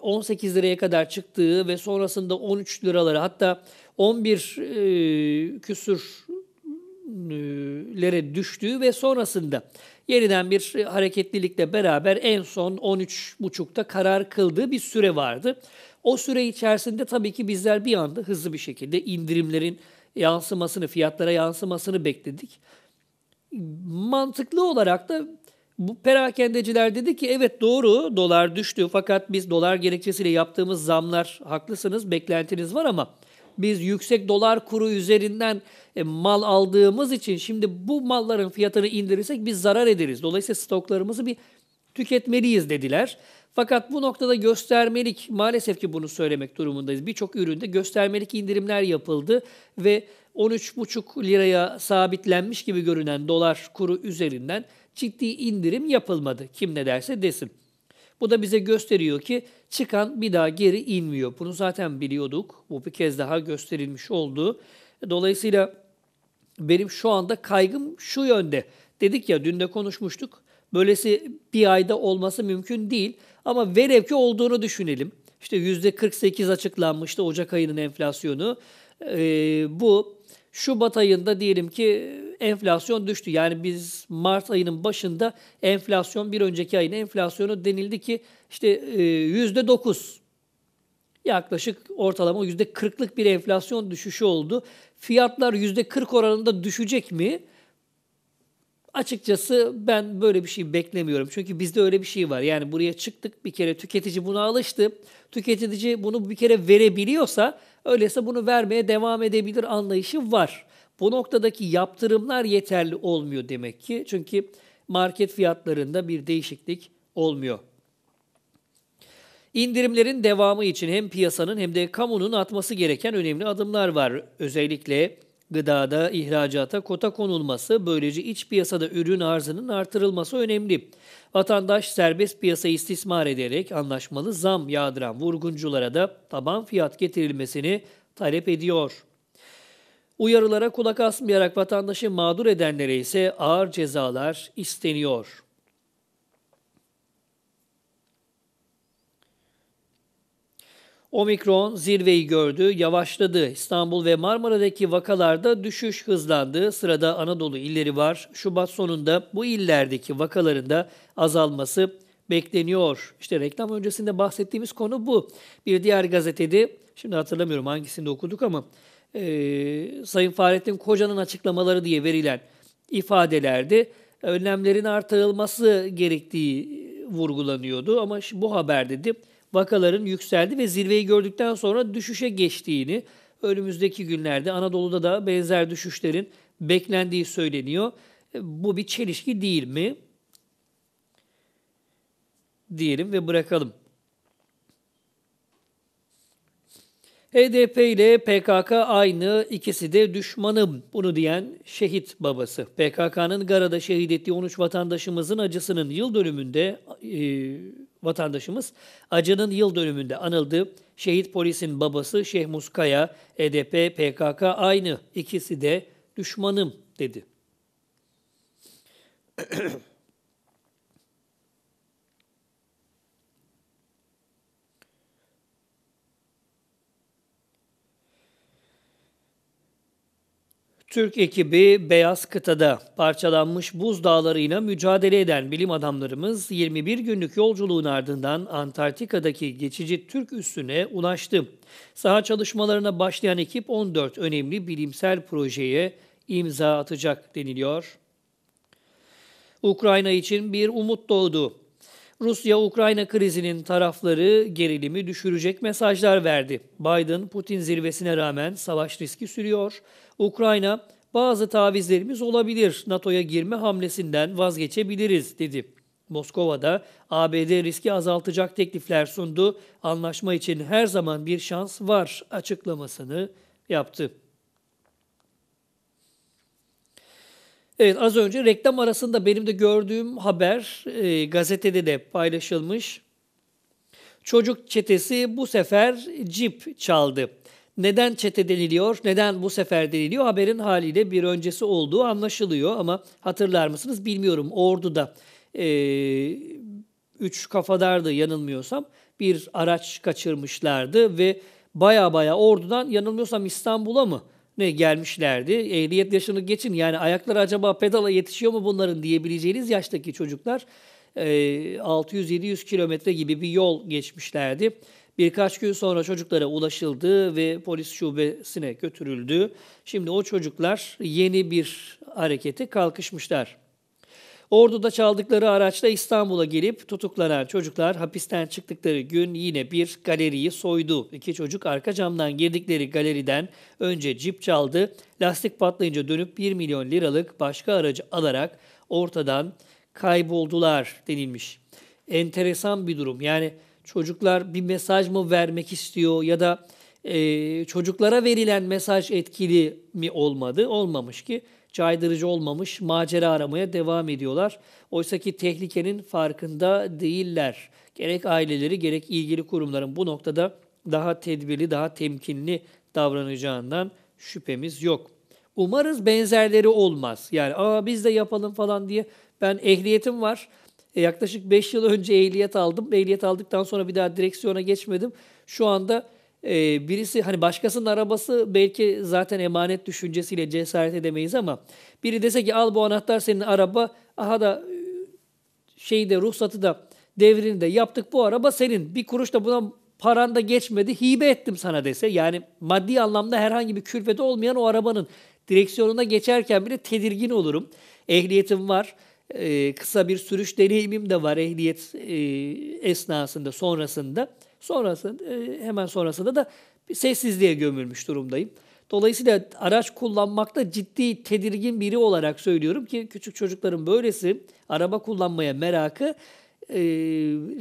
18 liraya kadar çıktığı ve sonrasında 13 liralara hatta 11 e, küsür düştüğü ve sonrasında yeniden bir hareketlilikle beraber en son 13.30'da karar kıldığı bir süre vardı. O süre içerisinde tabii ki bizler bir anda hızlı bir şekilde indirimlerin yansımasını, fiyatlara yansımasını bekledik. Mantıklı olarak da bu perakendeciler dedi ki evet doğru dolar düştü fakat biz dolar gerekçesiyle yaptığımız zamlar haklısınız beklentiniz var ama biz yüksek dolar kuru üzerinden e, mal aldığımız için şimdi bu malların fiyatını indirirsek biz zarar ederiz. Dolayısıyla stoklarımızı bir tüketmeliyiz dediler. Fakat bu noktada göstermelik, maalesef ki bunu söylemek durumundayız. Birçok üründe göstermelik indirimler yapıldı ve 13,5 liraya sabitlenmiş gibi görünen dolar kuru üzerinden ciddi indirim yapılmadı. Kim ne derse desin. Bu da bize gösteriyor ki çıkan bir daha geri inmiyor. Bunu zaten biliyorduk. Bu bir kez daha gösterilmiş oldu. Dolayısıyla benim şu anda kaygım şu yönde. Dedik ya dün de konuşmuştuk. Böylesi bir ayda olması mümkün değil. Ama velev ki olduğunu düşünelim. İşte %48 açıklanmıştı Ocak ayının enflasyonu. Ee, bu Şubat ayında diyelim ki enflasyon düştü. Yani biz Mart ayının başında enflasyon bir önceki ayın enflasyonu denildi ki işte e, yüzde 9 yaklaşık ortalama yüzde kırklık bir enflasyon düşüşü oldu. Fiyatlar yüzde kırk oranında düşecek mi? Açıkçası ben böyle bir şey beklemiyorum. Çünkü bizde öyle bir şey var. Yani buraya çıktık bir kere tüketici buna alıştı. Tüketici bunu bir kere verebiliyorsa öyleyse bunu vermeye devam edebilir anlayışı var. Bu noktadaki yaptırımlar yeterli olmuyor demek ki. Çünkü market fiyatlarında bir değişiklik olmuyor. İndirimlerin devamı için hem piyasanın hem de kamunun atması gereken önemli adımlar var. Özellikle Gıdada, ihracata kota konulması, böylece iç piyasada ürün arzının artırılması önemli. Vatandaş serbest piyasa istismar ederek anlaşmalı zam yağdıran vurgunculara da taban fiyat getirilmesini talep ediyor. Uyarılara kulak asmayarak vatandaşı mağdur edenlere ise ağır cezalar isteniyor. Omikron zirveyi gördü, yavaşladı. İstanbul ve Marmara'daki vakalarda düşüş hızlandı. Sırada Anadolu illeri var. Şubat sonunda bu illerdeki vakaların da azalması bekleniyor. İşte reklam öncesinde bahsettiğimiz konu bu. Bir diğer gazetede, şimdi hatırlamıyorum hangisinde okuduk ama e, Sayın Fahrettin Koca'nın açıklamaları diye verilen ifadelerde önlemlerin artırılması gerektiği vurgulanıyordu. Ama bu haber dedi vakaların yükseldi ve zirveyi gördükten sonra düşüşe geçtiğini, önümüzdeki günlerde Anadolu'da da benzer düşüşlerin beklendiği söyleniyor. E, bu bir çelişki değil mi? Diyelim ve bırakalım. HDP ile PKK aynı, ikisi de düşmanım. Bunu diyen şehit babası. PKK'nın Gara'da şehit ettiği 13 vatandaşımızın acısının yıl dönümünde e, vatandaşımız acının yıl dönümünde anıldı. Şehit polisin babası Şeyh Muskaya, EDP, PKK aynı ikisi de düşmanım dedi. [CLEARS THROAT] Türk ekibi beyaz kıtada parçalanmış buz dağlarıyla mücadele eden bilim adamlarımız 21 günlük yolculuğun ardından Antarktika'daki geçici Türk üssüne ulaştı. Saha çalışmalarına başlayan ekip 14 önemli bilimsel projeye imza atacak deniliyor. Ukrayna için bir umut doğdu. Rusya-Ukrayna krizinin tarafları gerilimi düşürecek mesajlar verdi. Biden-Putin zirvesine rağmen savaş riski sürüyor. Ukrayna bazı tavizlerimiz olabilir. NATO'ya girme hamlesinden vazgeçebiliriz dedi. Moskova'da ABD riski azaltacak teklifler sundu. Anlaşma için her zaman bir şans var açıklamasını yaptı. Evet az önce reklam arasında benim de gördüğüm haber e, gazetede de paylaşılmış. Çocuk çetesi bu sefer cip çaldı. Neden çete deniliyor, neden bu sefer deniliyor haberin haliyle bir öncesi olduğu anlaşılıyor ama hatırlar mısınız bilmiyorum. Ordu'da e, üç kafadardı yanılmıyorsam bir araç kaçırmışlardı ve baya baya Ordu'dan yanılmıyorsam İstanbul'a mı ne gelmişlerdi. Ehliyet yaşını geçin yani ayakları acaba pedala yetişiyor mu bunların diyebileceğiniz yaştaki çocuklar 600-700 ee, kilometre gibi bir yol geçmişlerdi. Birkaç gün sonra çocuklara ulaşıldı ve polis şubesine götürüldü. Şimdi o çocuklar yeni bir harekete kalkışmışlar. Ordu'da çaldıkları araçla İstanbul'a gelip tutuklanan çocuklar hapisten çıktıkları gün yine bir galeriyi soydu. İki çocuk arka camdan girdikleri galeriden önce cip çaldı. Lastik patlayınca dönüp 1 milyon liralık başka aracı alarak ortadan kayboldular denilmiş. Enteresan bir durum. Yani çocuklar bir mesaj mı vermek istiyor ya da e, çocuklara verilen mesaj etkili mi olmadı? Olmamış ki caydırıcı olmamış macera aramaya devam ediyorlar. Oysa ki tehlikenin farkında değiller. Gerek aileleri gerek ilgili kurumların bu noktada daha tedbirli, daha temkinli davranacağından şüphemiz yok. Umarız benzerleri olmaz. Yani aa biz de yapalım falan diye ben ehliyetim var. E, yaklaşık 5 yıl önce ehliyet aldım. Ehliyet aldıktan sonra bir daha direksiyona geçmedim. Şu anda ee, birisi hani başkasının arabası belki zaten emanet düşüncesiyle cesaret edemeyiz ama biri dese ki al bu anahtar senin araba aha da e, şeyi de ruhsatı da devrini de yaptık bu araba senin bir kuruş da buna paran da geçmedi hibe ettim sana dese yani maddi anlamda herhangi bir külfeti olmayan o arabanın direksiyonuna geçerken bile tedirgin olurum. Ehliyetim var ee, kısa bir sürüş deneyimim de var ehliyet e, esnasında sonrasında. Sonrasında e, hemen sonrasında da bir sessizliğe gömülmüş durumdayım. Dolayısıyla araç kullanmakta ciddi tedirgin biri olarak söylüyorum ki küçük çocukların böylesi araba kullanmaya merakı e,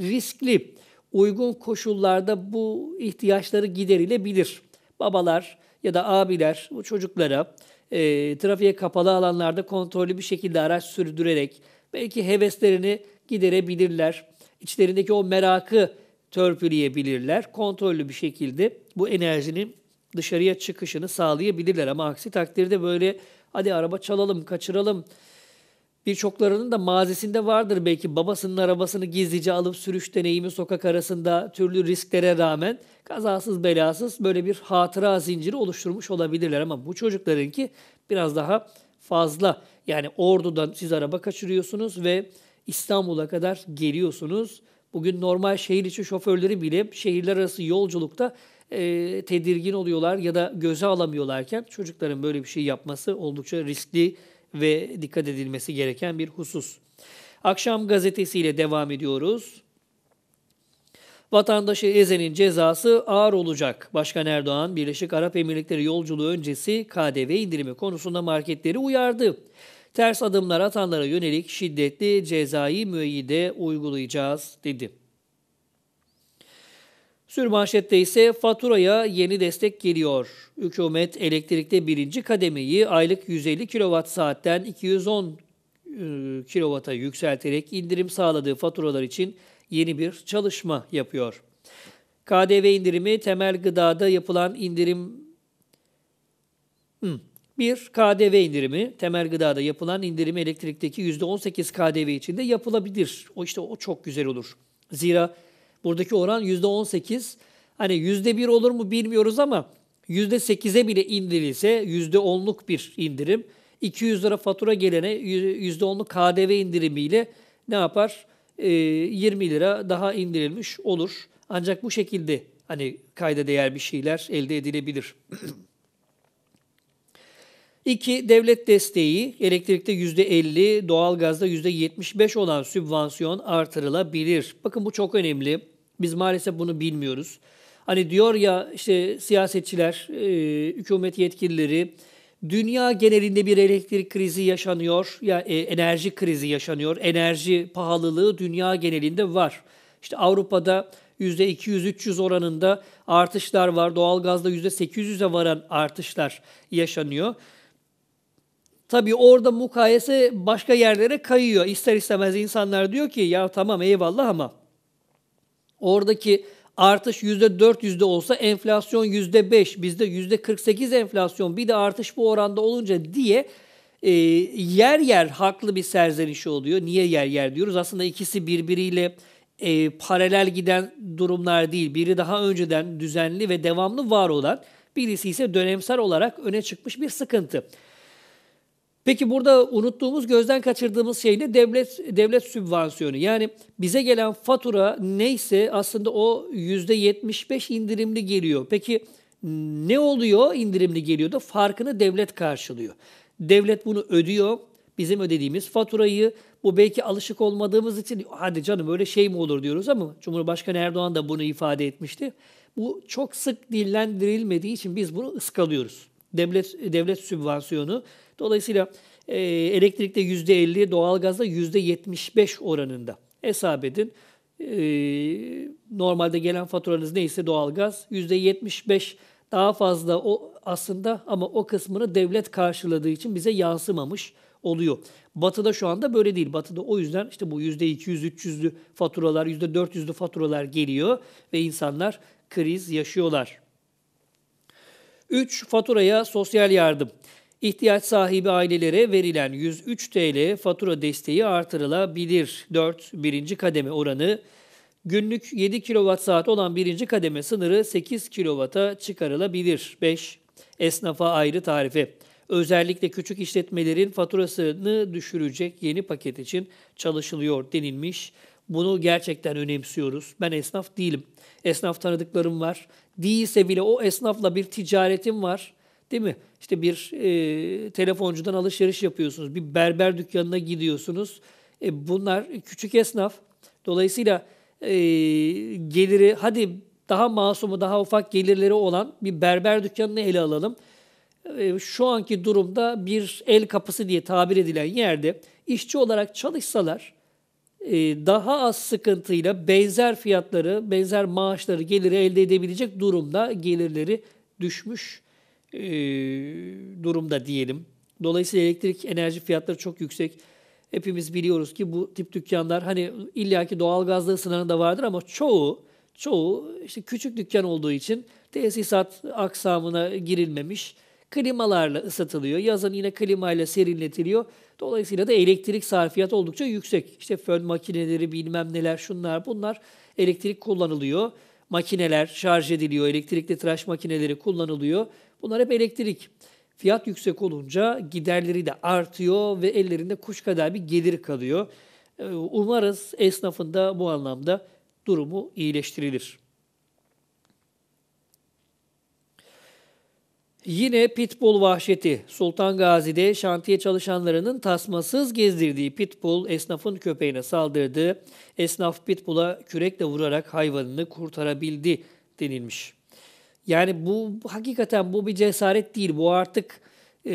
riskli. Uygun koşullarda bu ihtiyaçları giderilebilir. Babalar ya da abiler bu çocuklara e, trafiğe kapalı alanlarda kontrollü bir şekilde araç sürdürerek belki heveslerini giderebilirler. İçlerindeki o merakı törpüleyebilirler. Kontrollü bir şekilde bu enerjinin dışarıya çıkışını sağlayabilirler. Ama aksi takdirde böyle hadi araba çalalım, kaçıralım. Birçoklarının da mazisinde vardır belki babasının arabasını gizlice alıp sürüş deneyimi sokak arasında türlü risklere rağmen kazasız belasız böyle bir hatıra zinciri oluşturmuş olabilirler. Ama bu çocuklarınki biraz daha fazla. Yani Ordu'dan siz araba kaçırıyorsunuz ve İstanbul'a kadar geliyorsunuz. Bugün normal şehir içi şoförleri bile şehirler arası yolculukta e, tedirgin oluyorlar ya da göze alamıyorlarken çocukların böyle bir şey yapması oldukça riskli ve dikkat edilmesi gereken bir husus. Akşam gazetesiyle devam ediyoruz. Vatandaşı ezenin cezası ağır olacak. Başkan Erdoğan, Birleşik Arap Emirlikleri yolculuğu öncesi KDV indirimi konusunda marketleri uyardı ters adımlar atanlara yönelik şiddetli cezai müeyyide uygulayacağız dedi. Sürmanşette ise faturaya yeni destek geliyor. Hükümet elektrikte birinci kademeyi aylık 150 kWh saatten 210 e, kWh'a yükselterek indirim sağladığı faturalar için yeni bir çalışma yapıyor. KDV indirimi temel gıdada yapılan indirim... Hmm. Bir, KDV indirimi, temel gıdada yapılan indirimi elektrikteki %18 KDV içinde yapılabilir. O işte o çok güzel olur. Zira buradaki oran %18, hani %1 olur mu bilmiyoruz ama %8'e bile indirilse %10'luk bir indirim. 200 lira fatura gelene %10'luk KDV indirimiyle ne yapar? E, ee, 20 lira daha indirilmiş olur. Ancak bu şekilde hani kayda değer bir şeyler elde edilebilir. [CLEARS THROAT] İki, devlet desteği elektrikte yüzde %50, doğalgazda %75 olan sübvansiyon artırılabilir. Bakın bu çok önemli. Biz maalesef bunu bilmiyoruz. Hani diyor ya işte siyasetçiler, e, hükümet yetkilileri dünya genelinde bir elektrik krizi yaşanıyor. Ya e, enerji krizi yaşanıyor. Enerji pahalılığı dünya genelinde var. İşte Avrupa'da %200-300 oranında artışlar var. Doğalgazda %800'e varan artışlar yaşanıyor. Tabii orada mukayese başka yerlere kayıyor. İster istemez insanlar diyor ki ya tamam eyvallah ama oradaki artış yüzde dört yüzde olsa enflasyon yüzde beş bizde yüzde 48 enflasyon bir de artış bu oranda olunca diye e, yer yer haklı bir serzeniş oluyor. Niye yer yer diyoruz? Aslında ikisi birbiriyle e, paralel giden durumlar değil. Biri daha önceden düzenli ve devamlı var olan, birisi ise dönemsel olarak öne çıkmış bir sıkıntı. Peki burada unuttuğumuz, gözden kaçırdığımız şey ne? Devlet devlet sübvansiyonu. Yani bize gelen fatura neyse aslında o %75 indirimli geliyor. Peki ne oluyor indirimli geliyor da farkını devlet karşılıyor. Devlet bunu ödüyor. Bizim ödediğimiz faturayı bu belki alışık olmadığımız için hadi canım öyle şey mi olur diyoruz ama Cumhurbaşkanı Erdoğan da bunu ifade etmişti. Bu çok sık dillendirilmediği için biz bunu ıskalıyoruz devlet devlet sübvansiyonu. Dolayısıyla e, elektrikte %50, doğalgazda %75 oranında hesap edin. E, normalde gelen faturanız neyse doğalgaz %75 daha fazla o aslında ama o kısmını devlet karşıladığı için bize yansımamış oluyor. Batı'da şu anda böyle değil. Batı'da o yüzden işte bu yüzde %200, 300'lü faturalar, yüzde %400'lü faturalar geliyor ve insanlar kriz yaşıyorlar. 3. Faturaya sosyal yardım. İhtiyaç sahibi ailelere verilen 103 TL fatura desteği artırılabilir. 4. Birinci kademe oranı günlük 7 kWh olan birinci kademe sınırı 8 kW'a çıkarılabilir. 5. Esnafa ayrı tarife. Özellikle küçük işletmelerin faturasını düşürecek yeni paket için çalışılıyor denilmiş. Bunu gerçekten önemsiyoruz. Ben esnaf değilim. Esnaf tanıdıklarım var. Değilse bile o esnafla bir ticaretim var. Değil mi? İşte bir e, telefoncudan alışveriş yapıyorsunuz. Bir berber dükkanına gidiyorsunuz. E, bunlar küçük esnaf. Dolayısıyla e, geliri hadi daha masumu, daha ufak gelirleri olan bir berber dükkanını ele alalım. E, şu anki durumda bir el kapısı diye tabir edilen yerde işçi olarak çalışsalar e, daha az sıkıntıyla benzer fiyatları, benzer maaşları, geliri elde edebilecek durumda gelirleri düşmüş e, durumda diyelim. Dolayısıyla elektrik enerji fiyatları çok yüksek. Hepimiz biliyoruz ki bu tip dükkanlar hani illaki doğalgazda ısınan da vardır ama çoğu çoğu işte küçük dükkan olduğu için tesisat aksamına girilmemiş klimalarla ısıtılıyor. Yazın yine klimayla serinletiliyor. Dolayısıyla da elektrik sarfiyatı oldukça yüksek. İşte fön makineleri bilmem neler şunlar bunlar elektrik kullanılıyor. Makineler şarj ediliyor. Elektrikli tıraş makineleri kullanılıyor. Bunlar hep elektrik. Fiyat yüksek olunca giderleri de artıyor ve ellerinde kuş kadar bir gelir kalıyor. Ee, umarız esnafın da bu anlamda durumu iyileştirilir. Yine pitbull vahşeti. Sultan Gazi'de şantiye çalışanlarının tasmasız gezdirdiği pitbull esnafın köpeğine saldırdı. Esnaf pitbull'a kürekle vurarak hayvanını kurtarabildi denilmiş. Yani bu hakikaten bu bir cesaret değil. Bu artık e,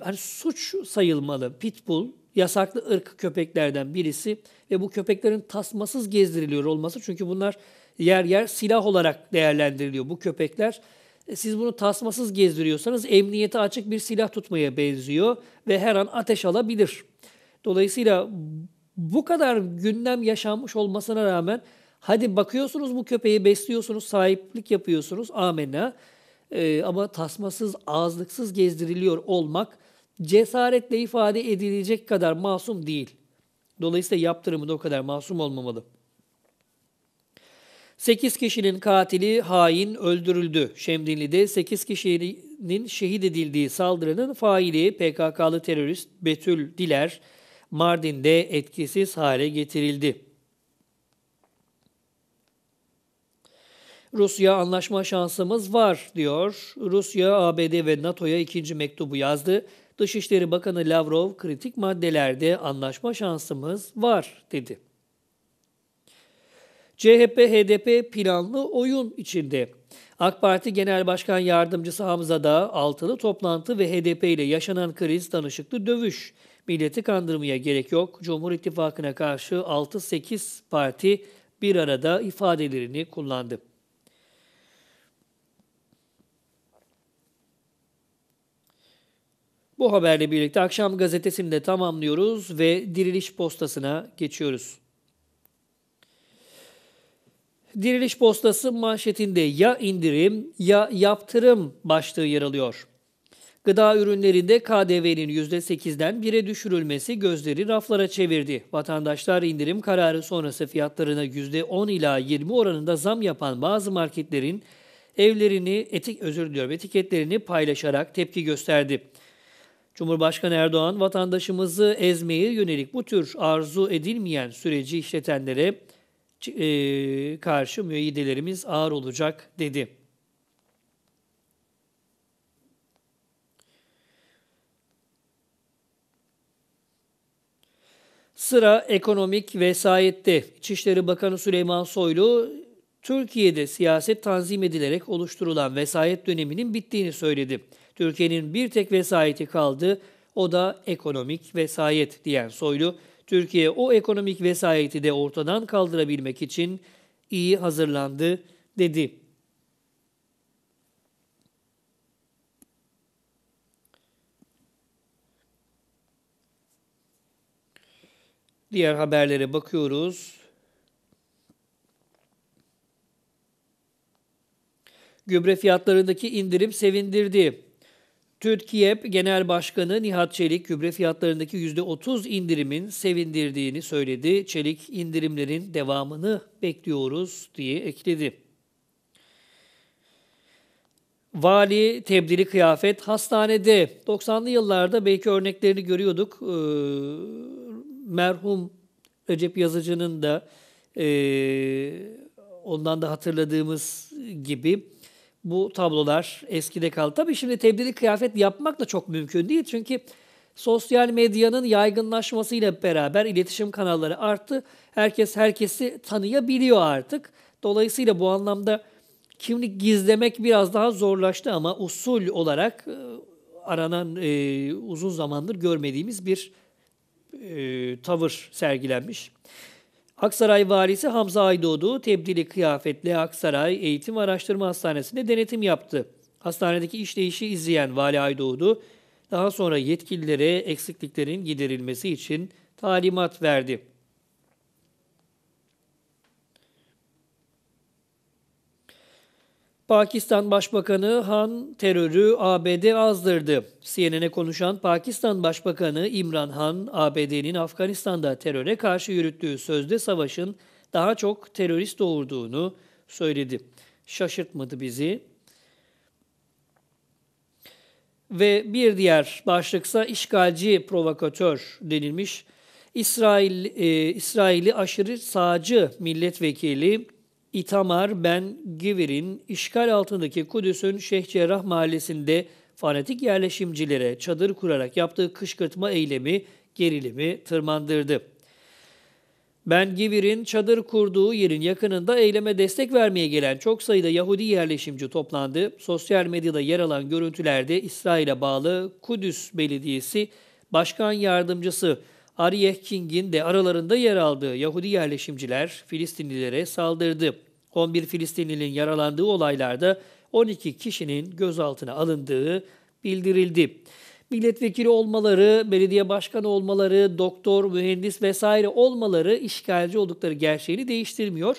hani suç sayılmalı. Pitbull yasaklı ırk köpeklerden birisi ve bu köpeklerin tasmasız gezdiriliyor olması çünkü bunlar yer yer silah olarak değerlendiriliyor. Bu köpekler e, siz bunu tasmasız gezdiriyorsanız emniyete açık bir silah tutmaya benziyor ve her an ateş alabilir. Dolayısıyla bu kadar gündem yaşanmış olmasına rağmen hadi bakıyorsunuz bu köpeği besliyorsunuz, sahiplik yapıyorsunuz amenna. Ee, ama tasmasız, ağızlıksız gezdiriliyor olmak cesaretle ifade edilecek kadar masum değil. Dolayısıyla yaptırımı da o kadar masum olmamalı. 8 kişinin katili hain öldürüldü. Şemdinli'de 8 kişinin şehit edildiği saldırının faili PKK'lı terörist Betül Diler, Mardin'de etkisiz hale getirildi. Rusya anlaşma şansımız var diyor. Rusya, ABD ve NATO'ya ikinci mektubu yazdı. Dışişleri Bakanı Lavrov kritik maddelerde anlaşma şansımız var dedi. CHP-HDP planlı oyun içinde. AK Parti Genel Başkan Yardımcısı Hamza Dağ, altılı toplantı ve HDP ile yaşanan kriz danışıklı dövüş. Milleti kandırmaya gerek yok. Cumhur İttifakı'na karşı 6-8 parti bir arada ifadelerini kullandı. Bu haberle birlikte akşam gazetesini de tamamlıyoruz ve diriliş postasına geçiyoruz. Diriliş postası manşetinde ya indirim ya yaptırım başlığı yer alıyor. Gıda ürünlerinde KDV'nin %8'den 1'e düşürülmesi gözleri raflara çevirdi. Vatandaşlar indirim kararı sonrası fiyatlarına %10 ila 20 oranında zam yapan bazı marketlerin evlerini etik özür diliyorum etiketlerini paylaşarak tepki gösterdi. Cumhurbaşkanı Erdoğan vatandaşımızı ezmeye yönelik bu tür arzu edilmeyen süreci işletenlere e, karşı müeyyidelerimiz ağır olacak dedi. Sıra ekonomik vesayette. İçişleri Bakanı Süleyman Soylu, Türkiye'de siyaset tanzim edilerek oluşturulan vesayet döneminin bittiğini söyledi. Türkiye'nin bir tek vesayeti kaldı, o da ekonomik vesayet diyen Soylu, Türkiye o ekonomik vesayeti de ortadan kaldırabilmek için iyi hazırlandı dedi. Diğer haberlere bakıyoruz. Gübre fiyatlarındaki indirim sevindirdi. Türkiye Genel Başkanı Nihat Çelik gübre fiyatlarındaki %30 indirimin sevindirdiğini söyledi. Çelik indirimlerin devamını bekliyoruz diye ekledi. Vali tebdili kıyafet hastanede 90'lı yıllarda belki örneklerini görüyorduk. Ee, merhum Recep Yazıcı'nın da e, ondan da hatırladığımız gibi bu tablolar eskide kaldı. Tabii şimdi tebdili kıyafet yapmak da çok mümkün değil. Çünkü sosyal medyanın yaygınlaşmasıyla beraber iletişim kanalları arttı. Herkes herkesi tanıyabiliyor artık. Dolayısıyla bu anlamda kimlik gizlemek biraz daha zorlaştı ama usul olarak e, aranan e, uzun zamandır görmediğimiz bir e, tavır sergilenmiş. Aksaray valisi Hamza Aydoğdu tebdili kıyafetle Aksaray Eğitim Araştırma Hastanesi'nde denetim yaptı. Hastanedeki işleyişi izleyen Vali Aydoğdu daha sonra yetkililere eksikliklerin giderilmesi için talimat verdi. Pakistan Başbakanı Han terörü ABD azdırdı. CNN'e konuşan Pakistan Başbakanı İmran Han, ABD'nin Afganistan'da teröre karşı yürüttüğü sözde savaşın daha çok terörist doğurduğunu söyledi. Şaşırtmadı bizi. Ve bir diğer başlıksa işgalci provokatör denilmiş. İsrail e, İsrail'i aşırı sağcı milletvekili İtamar Ben Givir'in işgal altındaki Kudüs'ün Şeyh Cerrah mahallesinde fanatik yerleşimcilere çadır kurarak yaptığı kışkırtma eylemi gerilimi tırmandırdı. Ben Givir'in çadır kurduğu yerin yakınında eyleme destek vermeye gelen çok sayıda Yahudi yerleşimci toplandı. Sosyal medyada yer alan görüntülerde İsrail'e bağlı Kudüs Belediyesi Başkan Yardımcısı Ariyeh King'in de aralarında yer aldığı Yahudi yerleşimciler Filistinlilere saldırdı. 11 Filistinlinin yaralandığı olaylarda 12 kişinin gözaltına alındığı bildirildi. Milletvekili olmaları, belediye başkanı olmaları, doktor, mühendis vesaire olmaları işgalci oldukları gerçeğini değiştirmiyor.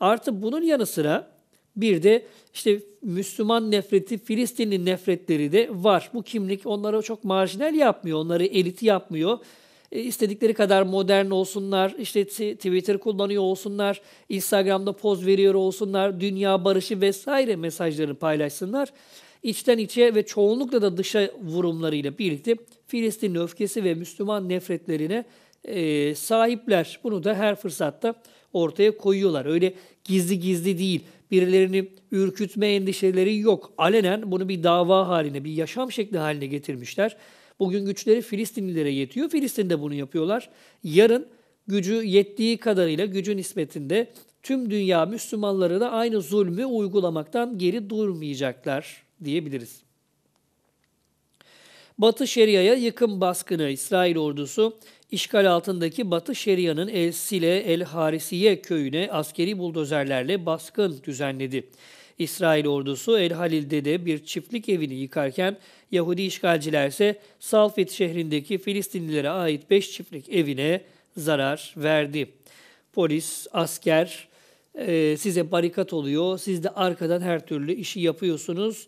Artı bunun yanı sıra bir de işte Müslüman nefreti, Filistinli nefretleri de var. Bu kimlik onlara çok marjinal yapmıyor, onları elit yapmıyor. E, istedikleri kadar modern olsunlar, işte Twitter kullanıyor olsunlar, Instagram'da poz veriyor olsunlar, dünya barışı vesaire mesajlarını paylaşsınlar. İçten içe ve çoğunlukla da dışa vurumlarıyla birlikte Filistin öfkesi ve Müslüman nefretlerine e, sahipler. Bunu da her fırsatta ortaya koyuyorlar. Öyle gizli gizli değil. Birilerini ürkütme endişeleri yok. Alenen bunu bir dava haline, bir yaşam şekli haline getirmişler. Bugün güçleri Filistinlilere yetiyor. Filistin de bunu yapıyorlar. Yarın gücü yettiği kadarıyla gücü nispetinde tüm dünya Müslümanları da aynı zulmü uygulamaktan geri durmayacaklar diyebiliriz. Batı Şeria'ya yıkım baskını İsrail ordusu işgal altındaki Batı Şeria'nın El Sile El Harisiye köyüne askeri buldozerlerle baskın düzenledi. İsrail ordusu El Halil'de de bir çiftlik evini yıkarken Yahudi işgalciler ise Salfit şehrindeki Filistinlilere ait 5 çiftlik evine zarar verdi. Polis, asker e, size barikat oluyor. Siz de arkadan her türlü işi yapıyorsunuz.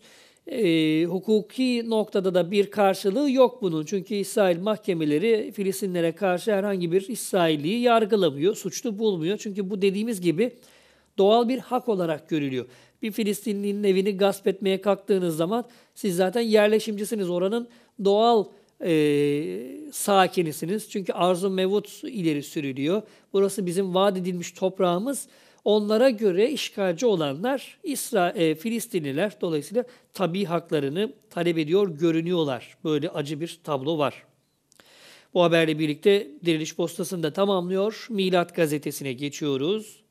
E, hukuki noktada da bir karşılığı yok bunun. Çünkü İsrail mahkemeleri Filistinlere karşı herhangi bir İsrailliği yargılamıyor, suçlu bulmuyor. Çünkü bu dediğimiz gibi doğal bir hak olarak görülüyor bir Filistinli'nin evini gasp etmeye kalktığınız zaman siz zaten yerleşimcisiniz. Oranın doğal e, sakinisiniz. Çünkü arzu mevut ileri sürülüyor. Burası bizim vaat edilmiş toprağımız. Onlara göre işgalci olanlar İsra e, Filistinliler dolayısıyla tabi haklarını talep ediyor, görünüyorlar. Böyle acı bir tablo var. Bu haberle birlikte Diriliş Postası'nı da tamamlıyor. Milat Gazetesi'ne geçiyoruz.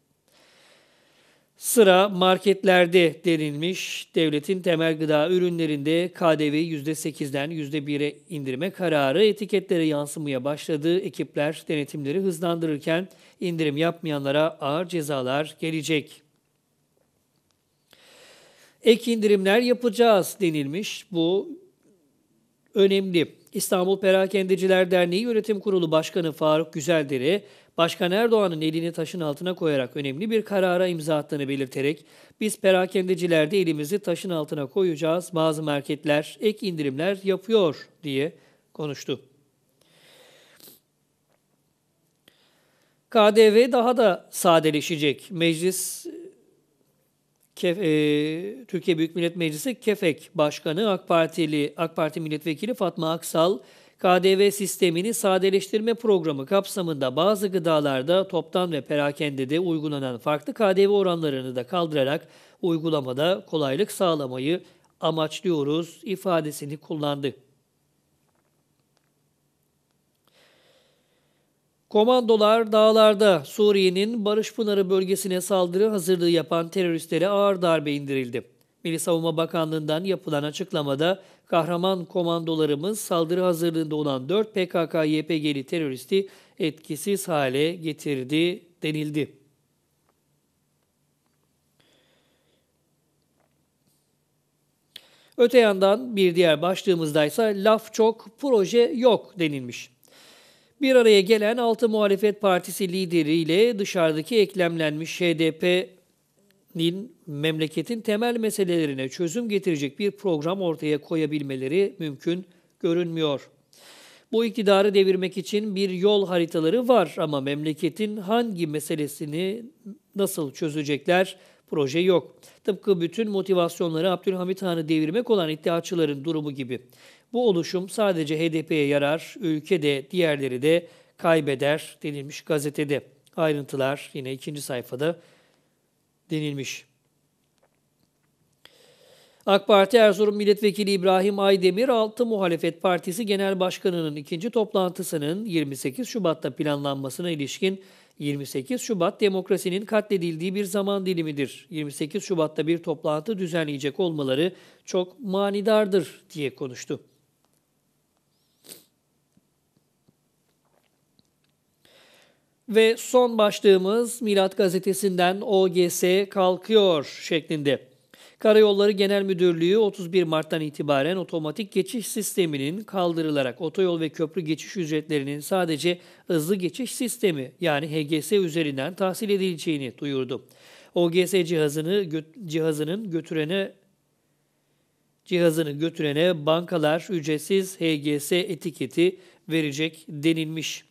Sıra marketlerde denilmiş. Devletin temel gıda ürünlerinde KDV'yi %8'den %1'e indirme kararı etiketlere yansımaya başladı. Ekipler denetimleri hızlandırırken indirim yapmayanlara ağır cezalar gelecek. Ek indirimler yapacağız denilmiş. Bu önemli. İstanbul Perakendeciler Derneği Yönetim Kurulu Başkanı Faruk Güzeldere Başkan Erdoğan'ın elini taşın altına koyarak önemli bir karara imza attığını belirterek biz perakendecilerde elimizi taşın altına koyacağız bazı marketler ek indirimler yapıyor diye konuştu. KDV daha da sadeleşecek. Meclis Kef, e, Türkiye Büyük Millet Meclisi Kefek Başkanı AK Partili AK Parti Milletvekili Fatma Aksal KDV sistemini sadeleştirme programı kapsamında bazı gıdalarda toptan ve perakende de uygulanan farklı KDV oranlarını da kaldırarak uygulamada kolaylık sağlamayı amaçlıyoruz ifadesini kullandı. Komandolar dağlarda Suriye'nin Barış Pınarı bölgesine saldırı hazırlığı yapan teröristlere ağır darbe indirildi. Milli Savunma Bakanlığı'ndan yapılan açıklamada kahraman komandolarımız saldırı hazırlığında olan 4 PKK-YPG'li teröristi etkisiz hale getirdi denildi. Öte yandan bir diğer başlığımızdaysa laf çok, proje yok denilmiş. Bir araya gelen 6 muhalefet partisi lideriyle dışarıdaki eklemlenmiş HDP'nin memleketin temel meselelerine çözüm getirecek bir program ortaya koyabilmeleri mümkün görünmüyor. Bu iktidarı devirmek için bir yol haritaları var ama memleketin hangi meselesini nasıl çözecekler proje yok. Tıpkı bütün motivasyonları Abdülhamit Han'ı devirmek olan iddiaçıların durumu gibi. Bu oluşum sadece HDP'ye yarar, ülke de diğerleri de kaybeder denilmiş gazetede. Ayrıntılar yine ikinci sayfada denilmiş. AK Parti Erzurum Milletvekili İbrahim Aydemir, 6 Muhalefet Partisi Genel Başkanı'nın ikinci toplantısının 28 Şubat'ta planlanmasına ilişkin 28 Şubat demokrasinin katledildiği bir zaman dilimidir. 28 Şubat'ta bir toplantı düzenleyecek olmaları çok manidardır diye konuştu. Ve son başlığımız Milat Gazetesi'nden OGS kalkıyor şeklinde. Karayolları Genel Müdürlüğü 31 Mart'tan itibaren otomatik geçiş sisteminin kaldırılarak otoyol ve köprü geçiş ücretlerinin sadece hızlı geçiş sistemi yani HGS üzerinden tahsil edileceğini duyurdu. OGS cihazını gö cihazının götürene cihazını götürene bankalar ücretsiz HGS etiketi verecek denilmiş.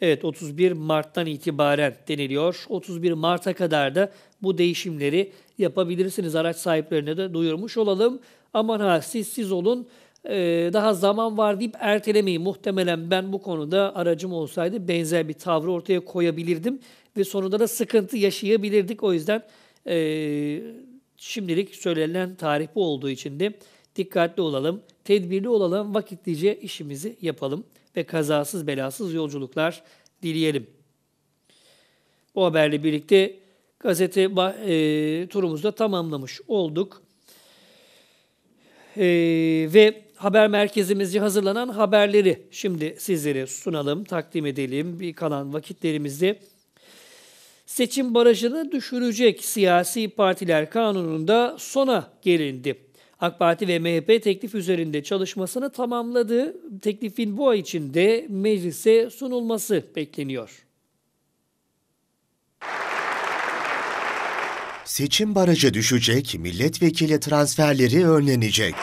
Evet 31 Mart'tan itibaren deniliyor. 31 Mart'a kadar da bu değişimleri yapabilirsiniz. Araç sahiplerine de duyurmuş olalım. Aman ha siz siz olun ee, daha zaman var deyip ertelemeyi muhtemelen ben bu konuda aracım olsaydı benzer bir tavrı ortaya koyabilirdim ve sonunda da sıkıntı yaşayabilirdik. O yüzden ee, şimdilik söylenen tarih bu olduğu için de dikkatli olalım, tedbirli olalım, vakitlice işimizi yapalım ve kazasız belasız yolculuklar dileyelim. Bu haberle birlikte gazete e, turumuzda tamamlamış olduk. E, ve haber merkezimizce hazırlanan haberleri şimdi sizlere sunalım, takdim edelim bir kalan vakitlerimizde. Seçim barajını düşürecek siyasi partiler kanununda sona gelindi. AK Parti ve MHP teklif üzerinde çalışmasını tamamladı. Teklifin bu ay içinde meclise sunulması bekleniyor. Seçim barajı düşecek, milletvekili transferleri önlenecek.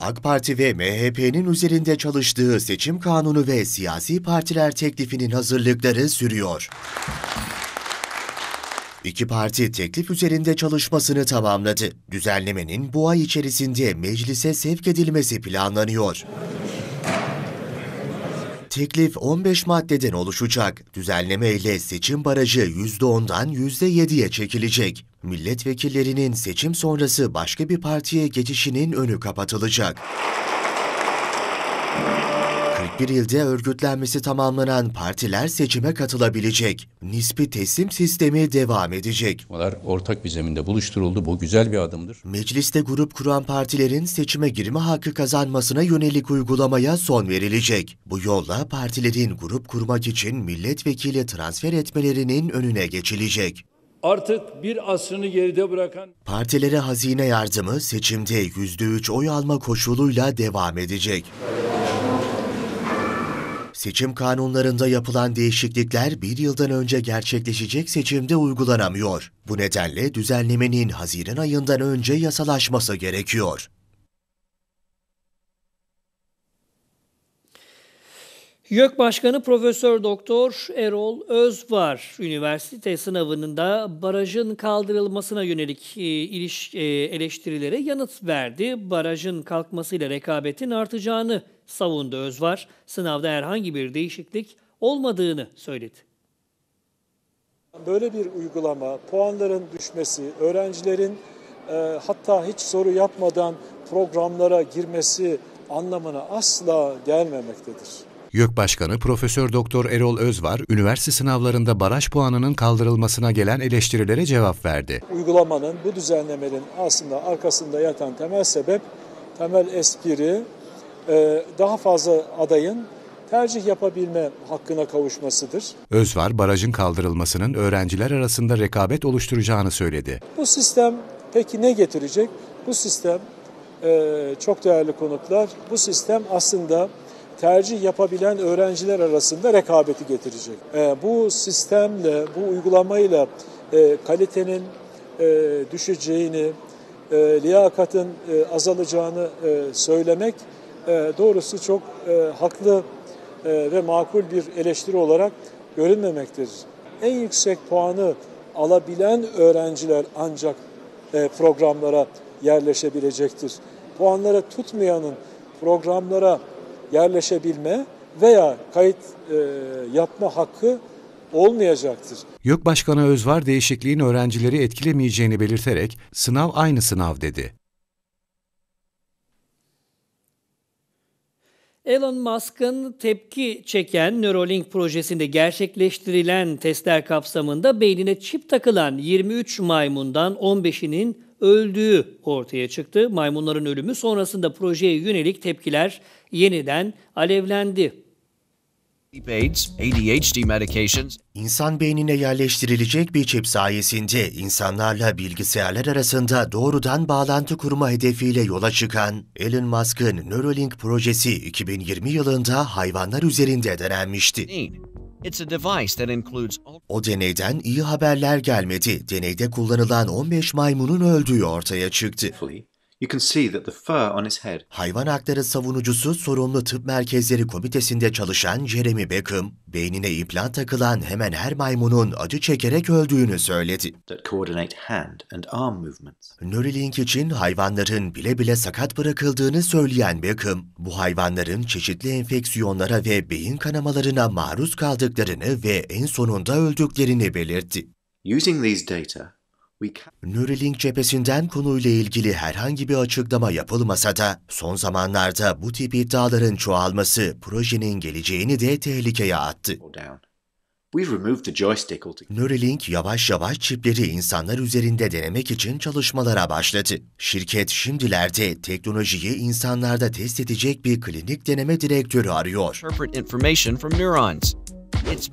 AK Parti ve MHP'nin üzerinde çalıştığı seçim kanunu ve siyasi partiler teklifinin hazırlıkları sürüyor. İki parti teklif üzerinde çalışmasını tamamladı. Düzenlemenin bu ay içerisinde meclise sevk edilmesi planlanıyor. Teklif 15 maddeden oluşacak. Düzenleme ile seçim barajı %10'dan %7'ye çekilecek. Milletvekillerinin seçim sonrası başka bir partiye geçişinin önü kapatılacak. Bir ilde örgütlenmesi tamamlanan partiler seçime katılabilecek. Nispi teslim sistemi devam edecek. ortak bir zeminde buluşturuldu. Bu güzel bir adımdır. Mecliste grup kuran partilerin seçime girme hakkı kazanmasına yönelik uygulamaya son verilecek. Bu yolla partilerin grup kurmak için milletvekili transfer etmelerinin önüne geçilecek artık bir asrını geride bırakan... Partilere hazine yardımı seçimde %3 oy alma koşuluyla devam edecek. Seçim kanunlarında yapılan değişiklikler bir yıldan önce gerçekleşecek seçimde uygulanamıyor. Bu nedenle düzenlemenin Haziran ayından önce yasalaşması gerekiyor. YÖK Başkanı Profesör Doktor Erol Özvar üniversite sınavının da barajın kaldırılmasına yönelik e, e, eleştirilere yanıt verdi. Barajın kalkmasıyla rekabetin artacağını savundu Özvar, sınavda herhangi bir değişiklik olmadığını söyledi. Böyle bir uygulama, puanların düşmesi, öğrencilerin e, hatta hiç soru yapmadan programlara girmesi anlamına asla gelmemektedir. YÖK Başkanı Profesör Doktor Erol Özvar, üniversite sınavlarında baraj puanının kaldırılmasına gelen eleştirilere cevap verdi. Uygulamanın, bu düzenlemenin aslında arkasında yatan temel sebep, temel espri ee, daha fazla adayın tercih yapabilme hakkına kavuşmasıdır. Özvar, barajın kaldırılmasının öğrenciler arasında rekabet oluşturacağını söyledi. Bu sistem peki ne getirecek? Bu sistem e, çok değerli konuklar, bu sistem aslında tercih yapabilen öğrenciler arasında rekabeti getirecek. E, bu sistemle, bu uygulamayla e, kalitenin düşeceğini, liyakatın azalacağını söylemek e, doğrusu çok e, haklı e, ve makul bir eleştiri olarak görünmemektedir. En yüksek puanı alabilen öğrenciler ancak programlara yerleşebilecektir. Puanlara tutmayanın programlara yerleşebilme veya kayıt yapma hakkı olmayacaktır. YÖK Başkanı Özvar değişikliğin öğrencileri etkilemeyeceğini belirterek sınav aynı sınav dedi. Elon Musk'ın tepki çeken Neuralink projesinde gerçekleştirilen testler kapsamında beynine çip takılan 23 maymundan 15'inin öldüğü ortaya çıktı. Maymunların ölümü sonrasında projeye yönelik tepkiler yeniden alevlendi. İnsan beynine yerleştirilecek bir çip sayesinde insanlarla bilgisayarlar arasında doğrudan bağlantı kurma hedefiyle yola çıkan Elon Musk'ın Neuralink projesi 2020 yılında hayvanlar üzerinde denenmişti. O deneyden iyi haberler gelmedi. Deneyde kullanılan 15 maymunun öldüğü ortaya çıktı. You can see that the fur on his head. Hayvan hakları savunucusu sorumlu tıp merkezleri komitesinde çalışan Jeremy Beckham, beynine implant takılan hemen her maymunun acı çekerek öldüğünü söyledi. That coordinate hand and arm movements. Neuralink için hayvanların bile bile sakat bırakıldığını söyleyen Beckham, bu hayvanların çeşitli enfeksiyonlara ve beyin kanamalarına maruz kaldıklarını ve en sonunda öldüklerini belirtti. Using these data, Neuralink cephesinden konuyla ilgili herhangi bir açıklama yapılmasa da son zamanlarda bu tip iddiaların çoğalması projenin geleceğini de tehlikeye attı. Neuralink yavaş yavaş çipleri insanlar üzerinde denemek için çalışmalara başladı. Şirket şimdilerde teknolojiyi insanlarda test edecek bir klinik deneme direktörü arıyor.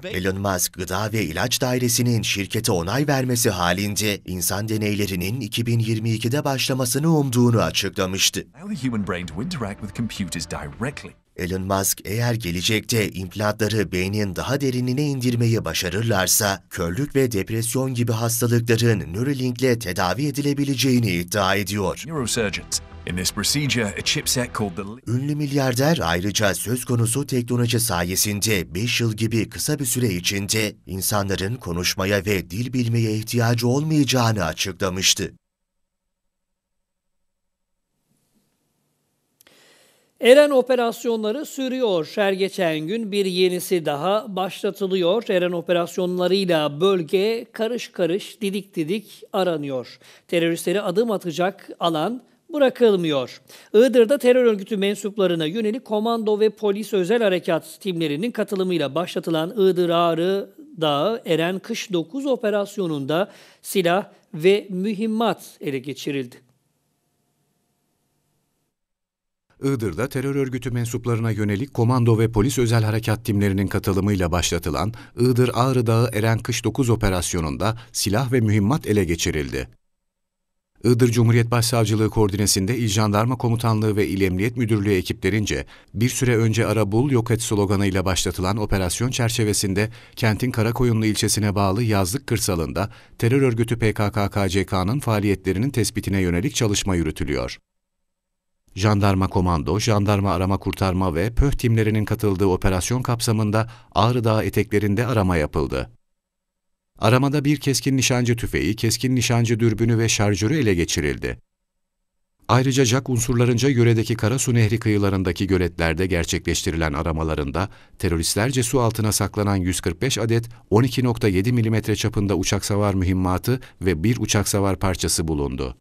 Elon Musk, Gıda ve İlaç Dairesi'nin şirkete onay vermesi halinde insan deneylerinin 2022'de başlamasını umduğunu açıklamıştı. Elon Musk eğer gelecekte implantları beynin daha derinine indirmeyi başarırlarsa, körlük ve depresyon gibi hastalıkların Neuralink'le tedavi edilebileceğini iddia ediyor. Ünlü milyarder ayrıca söz konusu teknoloji sayesinde 5 yıl gibi kısa bir süre içinde insanların konuşmaya ve dil bilmeye ihtiyacı olmayacağını açıklamıştı. Eren operasyonları sürüyor. Her geçen gün bir yenisi daha başlatılıyor. Eren operasyonlarıyla bölge karış karış didik didik aranıyor. Teröristleri adım atacak alan bırakılmıyor. Iğdır'da terör örgütü mensuplarına yönelik komando ve polis özel harekat timlerinin katılımıyla başlatılan Iğdır Ağrı Dağı Eren Kış 9 operasyonunda silah ve mühimmat ele geçirildi. Iğdır'da terör örgütü mensuplarına yönelik komando ve polis özel harekat timlerinin katılımıyla başlatılan Iğdır Ağrı Dağı Eren Kış 9 operasyonunda silah ve mühimmat ele geçirildi. Iğdır Cumhuriyet Başsavcılığı koordinesinde İl Jandarma Komutanlığı ve İl Emniyet Müdürlüğü ekiplerince bir süre önce Arabul yok et sloganıyla başlatılan operasyon çerçevesinde kentin Karakoyunlu ilçesine bağlı Yazlık Kırsalı'nda terör örgütü PKK-KCK'nın faaliyetlerinin tespitine yönelik çalışma yürütülüyor. Jandarma Komando, Jandarma Arama Kurtarma ve PÖH timlerinin katıldığı operasyon kapsamında Ağrı Dağı eteklerinde arama yapıldı. Aramada bir keskin nişancı tüfeği, keskin nişancı dürbünü ve şarjörü ele geçirildi. Ayrıca JAK unsurlarınca yöredeki Karasu Nehri kıyılarındaki göletlerde gerçekleştirilen aramalarında teröristlerce su altına saklanan 145 adet 12.7 mm çapında uçak savar mühimmatı ve bir uçak savar parçası bulundu.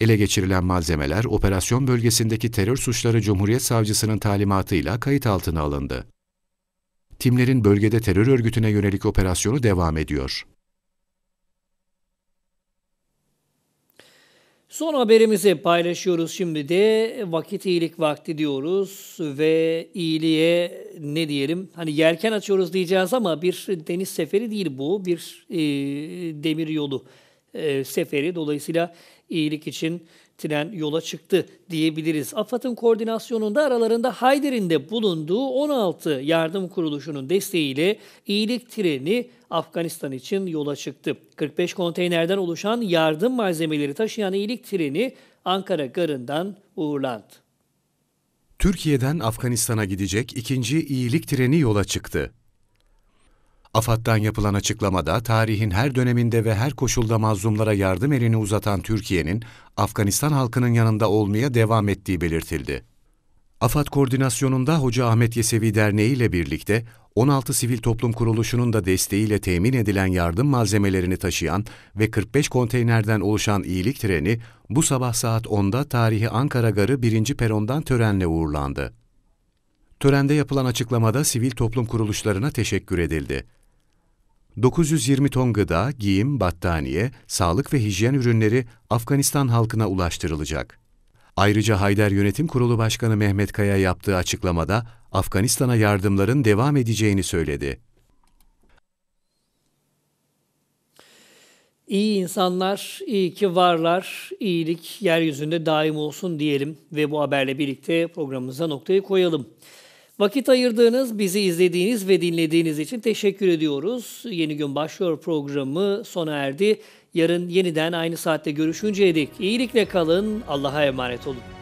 Ele geçirilen malzemeler operasyon bölgesindeki terör suçları Cumhuriyet Savcısının talimatıyla kayıt altına alındı timlerin bölgede terör örgütüne yönelik operasyonu devam ediyor. Son haberimizi paylaşıyoruz şimdi de vakit iyilik vakti diyoruz ve iyiliğe ne diyelim hani yelken açıyoruz diyeceğiz ama bir deniz seferi değil bu bir e, demir yolu e, seferi dolayısıyla iyilik için tren yola çıktı diyebiliriz. AFAD'ın koordinasyonunda aralarında Hayder'in de bulunduğu 16 yardım kuruluşunun desteğiyle iyilik treni Afganistan için yola çıktı. 45 konteynerden oluşan yardım malzemeleri taşıyan iyilik treni Ankara garından uğurlandı. Türkiye'den Afganistan'a gidecek ikinci iyilik treni yola çıktı. AFAD'dan yapılan açıklamada tarihin her döneminde ve her koşulda mazlumlara yardım elini uzatan Türkiye'nin Afganistan halkının yanında olmaya devam ettiği belirtildi. AFAD koordinasyonunda Hoca Ahmet Yesevi Derneği ile birlikte 16 sivil toplum kuruluşunun da desteğiyle temin edilen yardım malzemelerini taşıyan ve 45 konteynerden oluşan iyilik treni bu sabah saat 10'da tarihi Ankara Garı 1. perondan törenle uğurlandı. Törende yapılan açıklamada sivil toplum kuruluşlarına teşekkür edildi. 920 ton gıda, giyim, battaniye, sağlık ve hijyen ürünleri Afganistan halkına ulaştırılacak. Ayrıca Hayder Yönetim Kurulu Başkanı Mehmet Kaya yaptığı açıklamada Afganistan'a yardımların devam edeceğini söyledi. İyi insanlar, iyi ki varlar, iyilik yeryüzünde daim olsun diyelim ve bu haberle birlikte programımıza noktayı koyalım. Vakit ayırdığınız, bizi izlediğiniz ve dinlediğiniz için teşekkür ediyoruz. Yeni Gün Başlıyor programı sona erdi. Yarın yeniden aynı saatte görüşünceye dek iyilikle kalın, Allah'a emanet olun.